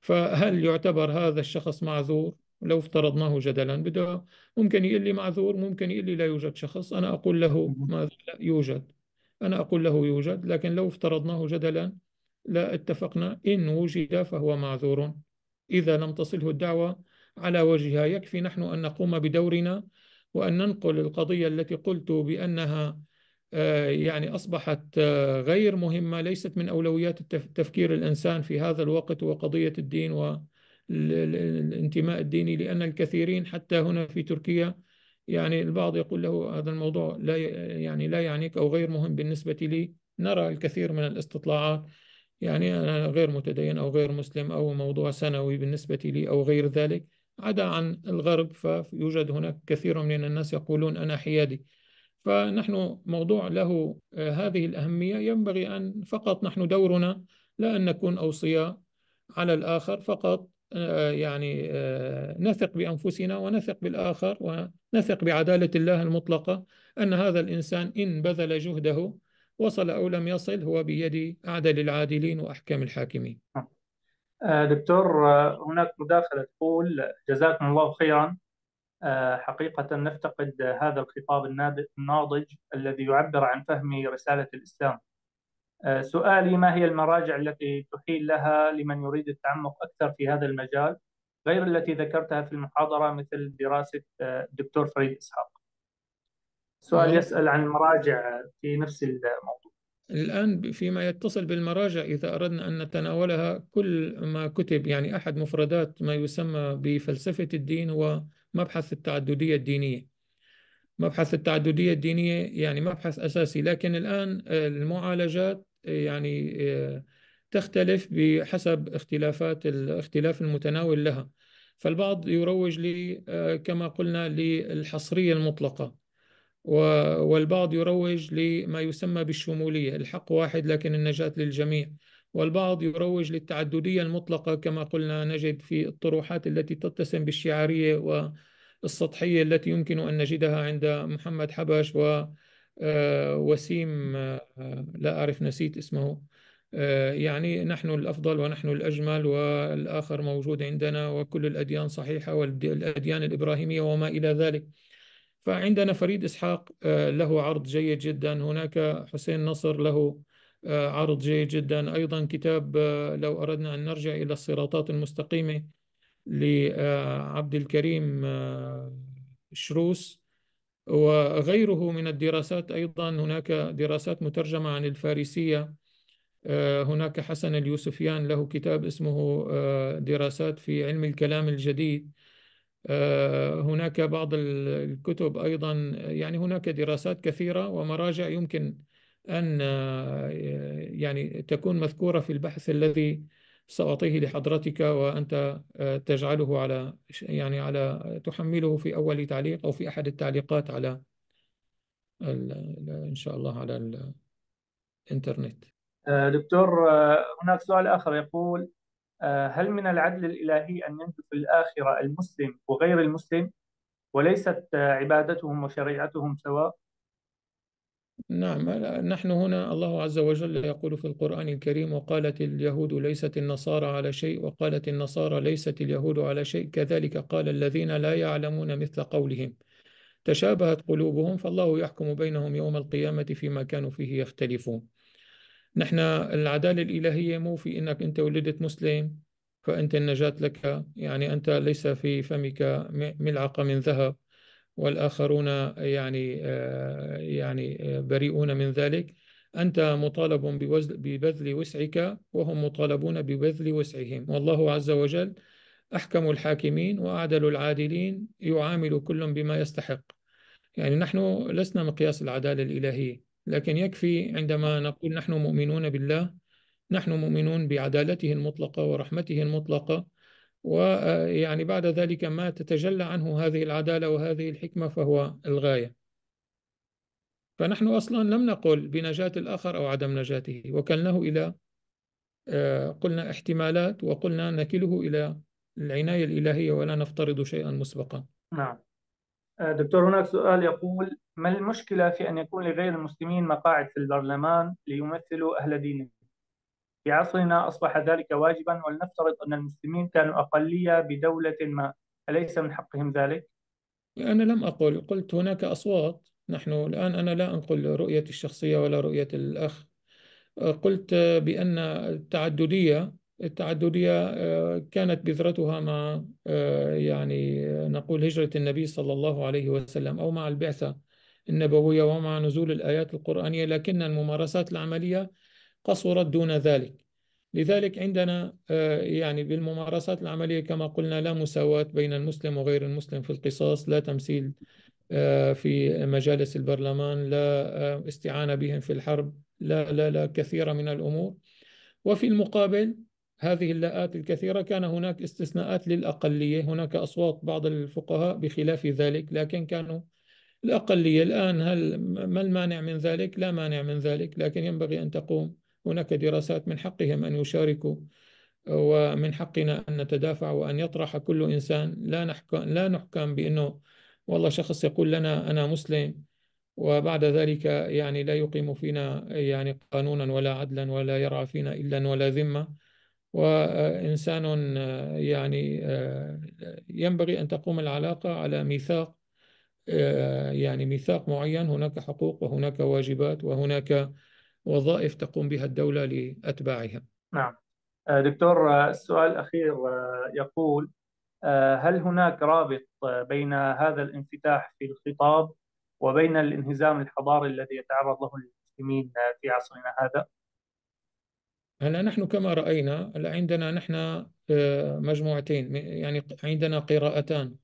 فهل يعتبر هذا الشخص معذور لو افترضناه جدلا بده ممكن يقول لي معذور ممكن يقول لي لا يوجد شخص أنا أقول له ماذا لا يوجد أنا أقول له يوجد لكن لو افترضناه جدلا لا اتفقنا إن وجد فهو معذور إذا لم تصله الدعوة على وجهها يكفي نحن أن نقوم بدورنا وأن ننقل القضية التي قلت بأنها آه، يعني أصبحت آه، غير مهمة ليست من أولويات تفكير الإنسان في هذا الوقت وقضية الدين والانتماء الديني لأن الكثيرين حتى هنا في تركيا يعني البعض يقول له هذا الموضوع لا يعني لا يعنيك أو غير مهم بالنسبة لي نرى الكثير من الاستطلاعات يعني أنا غير متدين أو غير مسلم أو موضوع سنوي بالنسبة لي أو غير ذلك عدا عن الغرب فيوجد هناك كثير من الناس يقولون أنا حيادي فنحن موضوع له هذه الأهمية ينبغي أن فقط نحن دورنا لا أن نكون أوصياء على الآخر فقط آه، يعني آه، نثق بانفسنا ونثق بالاخر ونثق بعداله الله المطلقه ان هذا الانسان ان بذل جهده وصل او لم يصل هو بيد اعدل العادلين واحكم الحاكمين. آه، دكتور هناك مداخله تقول جزاكم الله خيرا حقيقه نفتقد هذا الخطاب الناضج الذي يعبر عن فهم رساله الاسلام آه، سؤالي ما هي المراجع التي تحيل لها لمن يريد التعمق أكثر في هذا المجال غير التي ذكرتها في المحاضرة مثل دراسة آه، الدكتور فريد إسحاق سؤال يسأل عن المراجع في نفس الموضوع الآن فيما يتصل بالمراجع إذا أردنا أن نتناولها كل ما كتب يعني أحد مفردات ما يسمى بفلسفة الدين هو مبحث التعددية الدينية مبحث التعددية الدينية يعني مبحث أساسي لكن الآن آه، المعالجات يعني آه، تختلف بحسب اختلافات الاختلاف المتناول لها فالبعض يروج لي آه، كما قلنا للحصرية المطلقة والبعض يروج لما يسمى بالشمولية الحق واحد لكن النجاة للجميع والبعض يروج للتعددية المطلقة كما قلنا نجد في الطروحات التي تتسم بالشعارية والسطحية التي يمكن أن نجدها عند محمد حبش و آه، وسيم آه، لا أعرف نسيت اسمه آه، يعني نحن الأفضل ونحن الأجمل والآخر موجود عندنا وكل الأديان صحيحة والأديان الإبراهيمية وما إلى ذلك فعندنا فريد إسحاق له عرض جيد جدا هناك حسين نصر له عرض جيد جدا أيضا كتاب لو أردنا أن نرجع إلى الصراطات المستقيمة لعبد الكريم شروس وغيره من الدراسات أيضا هناك دراسات مترجمة عن الفارسية آه، هناك حسن اليوسفيان له كتاب اسمه آه، دراسات في علم الكلام الجديد آه، هناك بعض الكتب أيضا يعني هناك دراسات كثيرة ومراجع يمكن أن يعني تكون مذكورة في البحث الذي سأعطيه لحضرتك وأنت آه، تجعله على يعني على تحمله في أول تعليق أو في أحد التعليقات على إن شاء الله على الإنترنت آه، دكتور آه، هناك سؤال آخر يقول هل من العدل الإلهي أن ينجو في الآخرة المسلم وغير المسلم وليست عبادتهم وشريعتهم سواء؟ نعم نحن هنا الله عز وجل يقول في القرآن الكريم وقالت اليهود ليست النصارى على شيء وقالت النصارى ليست اليهود على شيء كذلك قال الذين لا يعلمون مثل قولهم تشابهت قلوبهم فالله يحكم بينهم يوم القيامة فيما كانوا فيه يختلفون نحن العدالة الإلهية مو في إنك أنت ولدت مسلم فأنت النجاة لك يعني أنت ليس في فمك ملعقة من ذهب والآخرون يعني آه، يعني آه، بريئون من ذلك أنت مطالب ببذل وسعك وهم مطالبون ببذل وسعهم والله عز وجل أحكم الحاكمين وأعدل العادلين يعامل كل بما يستحق يعني نحن لسنا مقياس العدالة الإلهية لكن يكفي عندما نقول نحن مؤمنون بالله نحن مؤمنون بعدالته المطلقة ورحمته المطلقة ويعني بعد ذلك ما تتجلى عنه هذه العدالة وهذه الحكمة فهو الغاية فنحن أصلا لم نقل بنجاة الآخر أو عدم نجاته وكلناه إلى آه، قلنا احتمالات وقلنا نكله إلى العناية الإلهية ولا نفترض شيئا مسبقا نعم آه، دكتور هناك سؤال يقول ما المشكلة في أن يكون لغير المسلمين مقاعد في البرلمان ليمثلوا أهل دينهم في عصرنا أصبح ذلك واجبا ولنفترض أن المسلمين كانوا أقلية بدولة ما أليس من حقهم ذلك؟ أنا لم أقل قلت هناك أصوات نحن الآن أنا لا أنقل رؤية الشخصية ولا رؤية الأخ آه، قلت بأن التعددية التعددية آه، كانت بذرتها مع آه، يعني نقول هجرة النبي صلى الله عليه وسلم أو مع البعثة النبوية ومع نزول الآيات القرآنية لكن الممارسات العملية قصرت دون ذلك لذلك عندنا آه، يعني بالممارسات العملية كما قلنا لا مساواة بين المسلم وغير المسلم في القصاص لا تمثيل آه، في مجالس البرلمان لا آه، استعانة بهم في الحرب لا لا لا كثيره من الأمور وفي المقابل هذه اللاءات الكثيرة كان هناك استثناءات للأقلية هناك أصوات بعض الفقهاء بخلاف ذلك لكن كانوا الأقلية الآن هل ما المانع من ذلك لا مانع من ذلك لكن ينبغي أن تقوم هناك دراسات من حقهم أن يشاركوا ومن حقنا أن نتدافع وأن يطرح كل إنسان لا نحكم, لا نحكم بأنه والله شخص يقول لنا أنا مسلم وبعد ذلك يعني لا يقيم فينا يعني قانونا ولا عدلا ولا يرعى فينا إلا ولا ذمة وإنسان يعني ينبغي أن تقوم العلاقة على ميثاق يعني ميثاق معين هناك حقوق وهناك واجبات وهناك وظائف تقوم بها الدولة لأتباعها نعم آه، دكتور آه، السؤال الأخير آه، يقول هل هناك رابط بين هذا الانفتاح في الخطاب وبين الانهزام الحضاري الذي يتعرض له المسلمين في عصرنا هذا؟ هلا نحن كما رأينا عندنا نحن مجموعتين يعني عندنا قراءتان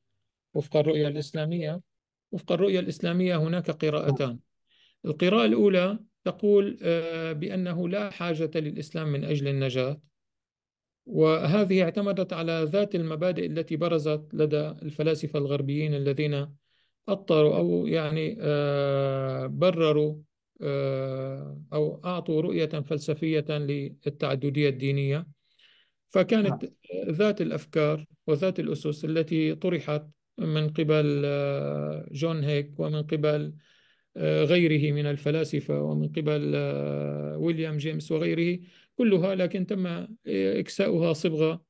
وفق الرؤية الإسلامية وفق الرؤية الإسلامية هناك قراءتان القراءة الأولى تقول آه، بأنه لا حاجة للإسلام من أجل النجاة وهذه اعتمدت على ذات المبادئ التي برزت لدى الفلاسفة الغربيين الذين أطروا أو يعني آه، برروا آه، أو أعطوا رؤية فلسفية للتعددية الدينية فكانت نعم. ذات الأفكار وذات الأسس التي طرحت من قبل جون هيك ومن قبل غيره من الفلاسفة ومن قبل آه، ويليام جيمس وغيره كلها لكن تم إكساؤها صبغة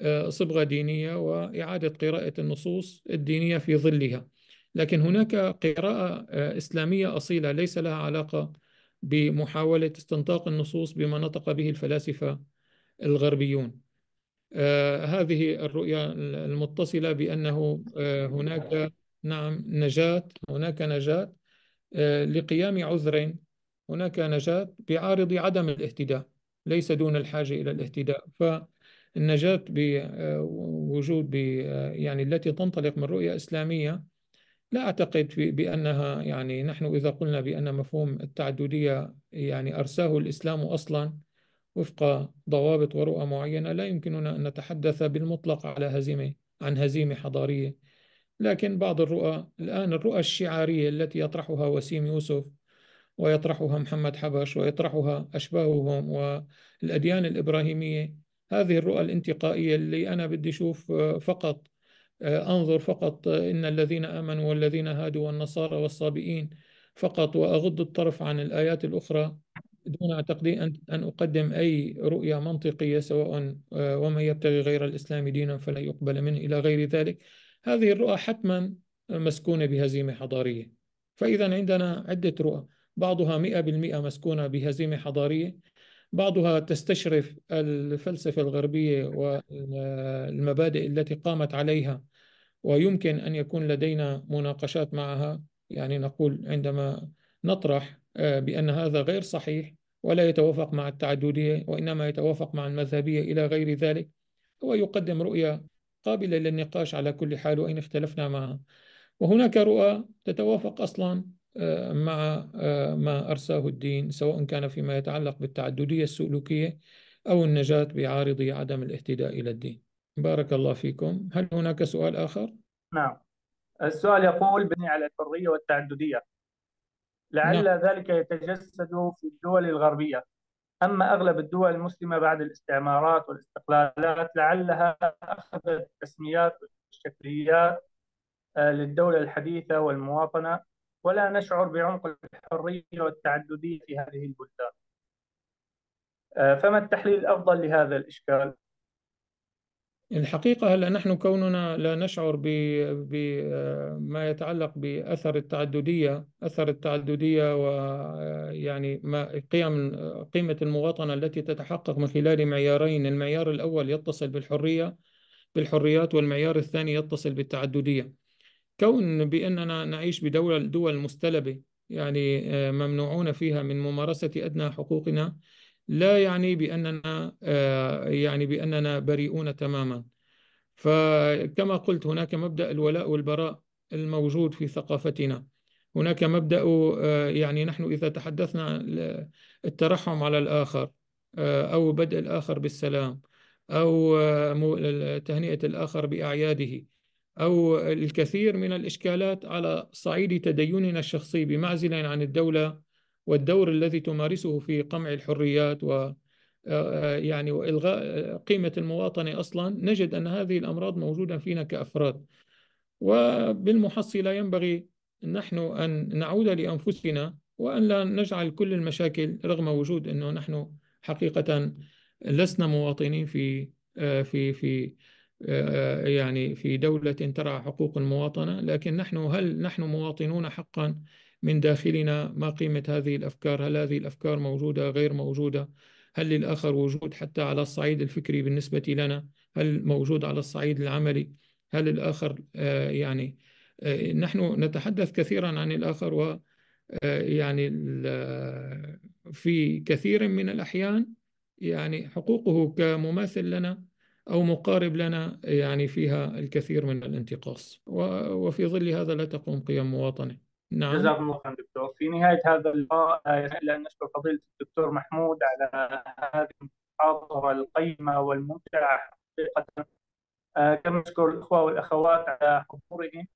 آه، صبغة دينية وإعادة قراءة النصوص الدينية في ظلها لكن هناك قراءة آه، إسلامية أصيلة ليس لها علاقة بمحاولة استنطاق النصوص بما نطق به الفلاسفة الغربيون هذه الرؤية المتصلة بأنه هناك نعم نجاة هناك نجاة آه، لقيام عذر هناك نجاة بعارض عدم الاهتداء ليس دون الحاجة إلى الاهتداء فالنجاة بوجود آه، آه، يعني التي تنطلق من رؤية إسلامية لا أعتقد بأنها يعني نحن إذا قلنا بأن مفهوم التعددية يعني أرساه الإسلام أصلا وفق ضوابط ورؤى معينة لا يمكننا أن نتحدث بالمطلق على هزيمة عن هزيمة حضارية لكن بعض الرؤى الآن الرؤى الشعارية التي يطرحها وسيم يوسف ويطرحها محمد حبش ويطرحها أشباههم والأديان الإبراهيمية هذه الرؤى الانتقائية اللي أنا بدي أشوف آه، فقط آه، أنظر فقط آه، إن الذين آمنوا والذين هادوا والنصارى والصابئين فقط وأغض الطرف عن الآيات الأخرى دون أعتقد أن أقدم أي رؤية منطقية سواء ومن يبتغي غير الإسلام دينا فلا يقبل منه إلى غير ذلك هذه الرؤى حتما مسكونة بهزيمة حضارية فإذا عندنا عدة رؤى بعضها 100% مسكونة بهزيمة حضارية بعضها تستشرف الفلسفة الغربية والمبادئ التي قامت عليها ويمكن أن يكون لدينا مناقشات معها يعني نقول عندما نطرح آه، بأن هذا غير صحيح ولا يتوافق مع التعددية وإنما يتوافق مع المذهبية إلى غير ذلك ويقدم رؤية قابلة للنقاش على كل حال وإن اختلفنا معها وهناك رؤى تتوافق أصلا آه، مع آه، ما أرساه الدين سواء كان فيما يتعلق بالتعددية السلوكية أو النجاة بعارضي عدم الاهتداء إلى الدين بارك الله فيكم هل هناك سؤال آخر؟ نعم السؤال يقول بني على الحرية والتعددية لعل نعم. ذلك يتجسد في الدول الغربية أما أغلب الدول المسلمة بعد الاستعمارات والاستقلالات لعلها أخذت تسميات والشكليات آه، للدولة الحديثة والمواطنة ولا نشعر بعمق الحرية والتعددية في هذه البلدان آه، فما التحليل الأفضل لهذا الإشكال؟ الحقيقة هلا نحن كوننا لا نشعر بما يتعلق بأثر التعددية أثر التعددية ويعني ما قيم قيمة المواطنة التي تتحقق من خلال معيارين المعيار الأول يتصل بالحرية بالحريات والمعيار الثاني يتصل بالتعددية كون بأننا نعيش بدولة دول مستلبة يعني آه، ممنوعون فيها من ممارسة أدنى حقوقنا لا يعني بأننا آه، يعني بأننا بريئون تماما فكما قلت هناك مبدأ الولاء والبراء الموجود في ثقافتنا هناك مبدأ آه، يعني نحن إذا تحدثنا الترحم على الآخر آه، أو بدء الآخر بالسلام أو تهنئة الآخر بأعياده أو الكثير من الإشكالات على صعيد تديننا الشخصي بمعزل عن الدولة والدور الذي تمارسه في قمع الحريات و آه، آه، يعني والغاء آه، قيمه المواطنه اصلا نجد ان هذه الامراض موجوده فينا كافراد وبالمحصله ينبغي نحن ان نعود لانفسنا وان لا نجعل كل المشاكل رغم وجود انه نحن حقيقه لسنا مواطنين في في في يعني في دولة ترعى حقوق المواطنة لكن نحن هل نحن مواطنون حقا من داخلنا ما قيمة هذه الأفكار هل هذه الأفكار موجودة غير موجودة هل للآخر وجود حتى على الصعيد الفكري بالنسبة لنا هل موجود على الصعيد العملي هل الآخر آه، يعني آه، نحن نتحدث كثيرا عن الآخر و آه، يعني في كثير من الأحيان يعني حقوقه كمماثل لنا أو مقارب لنا يعني فيها الكثير من الانتقاص وفي ظل هذا لا تقوم قيم مواطنة نعم جزاكم الله خير دكتور في نهايه هذا اللقاء يسأل ان نشكر فضيله الدكتور محمود على هذه المحاضره القيمه والممتعه حقيقه آه، كما نشكر الاخوه والاخوات على حضورهم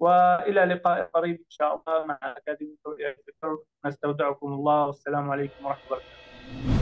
والى لقاء قريب ان شاء الله مع اكاديميه الدكتور نستودعكم الله والسلام عليكم ورحمه الله وبركاته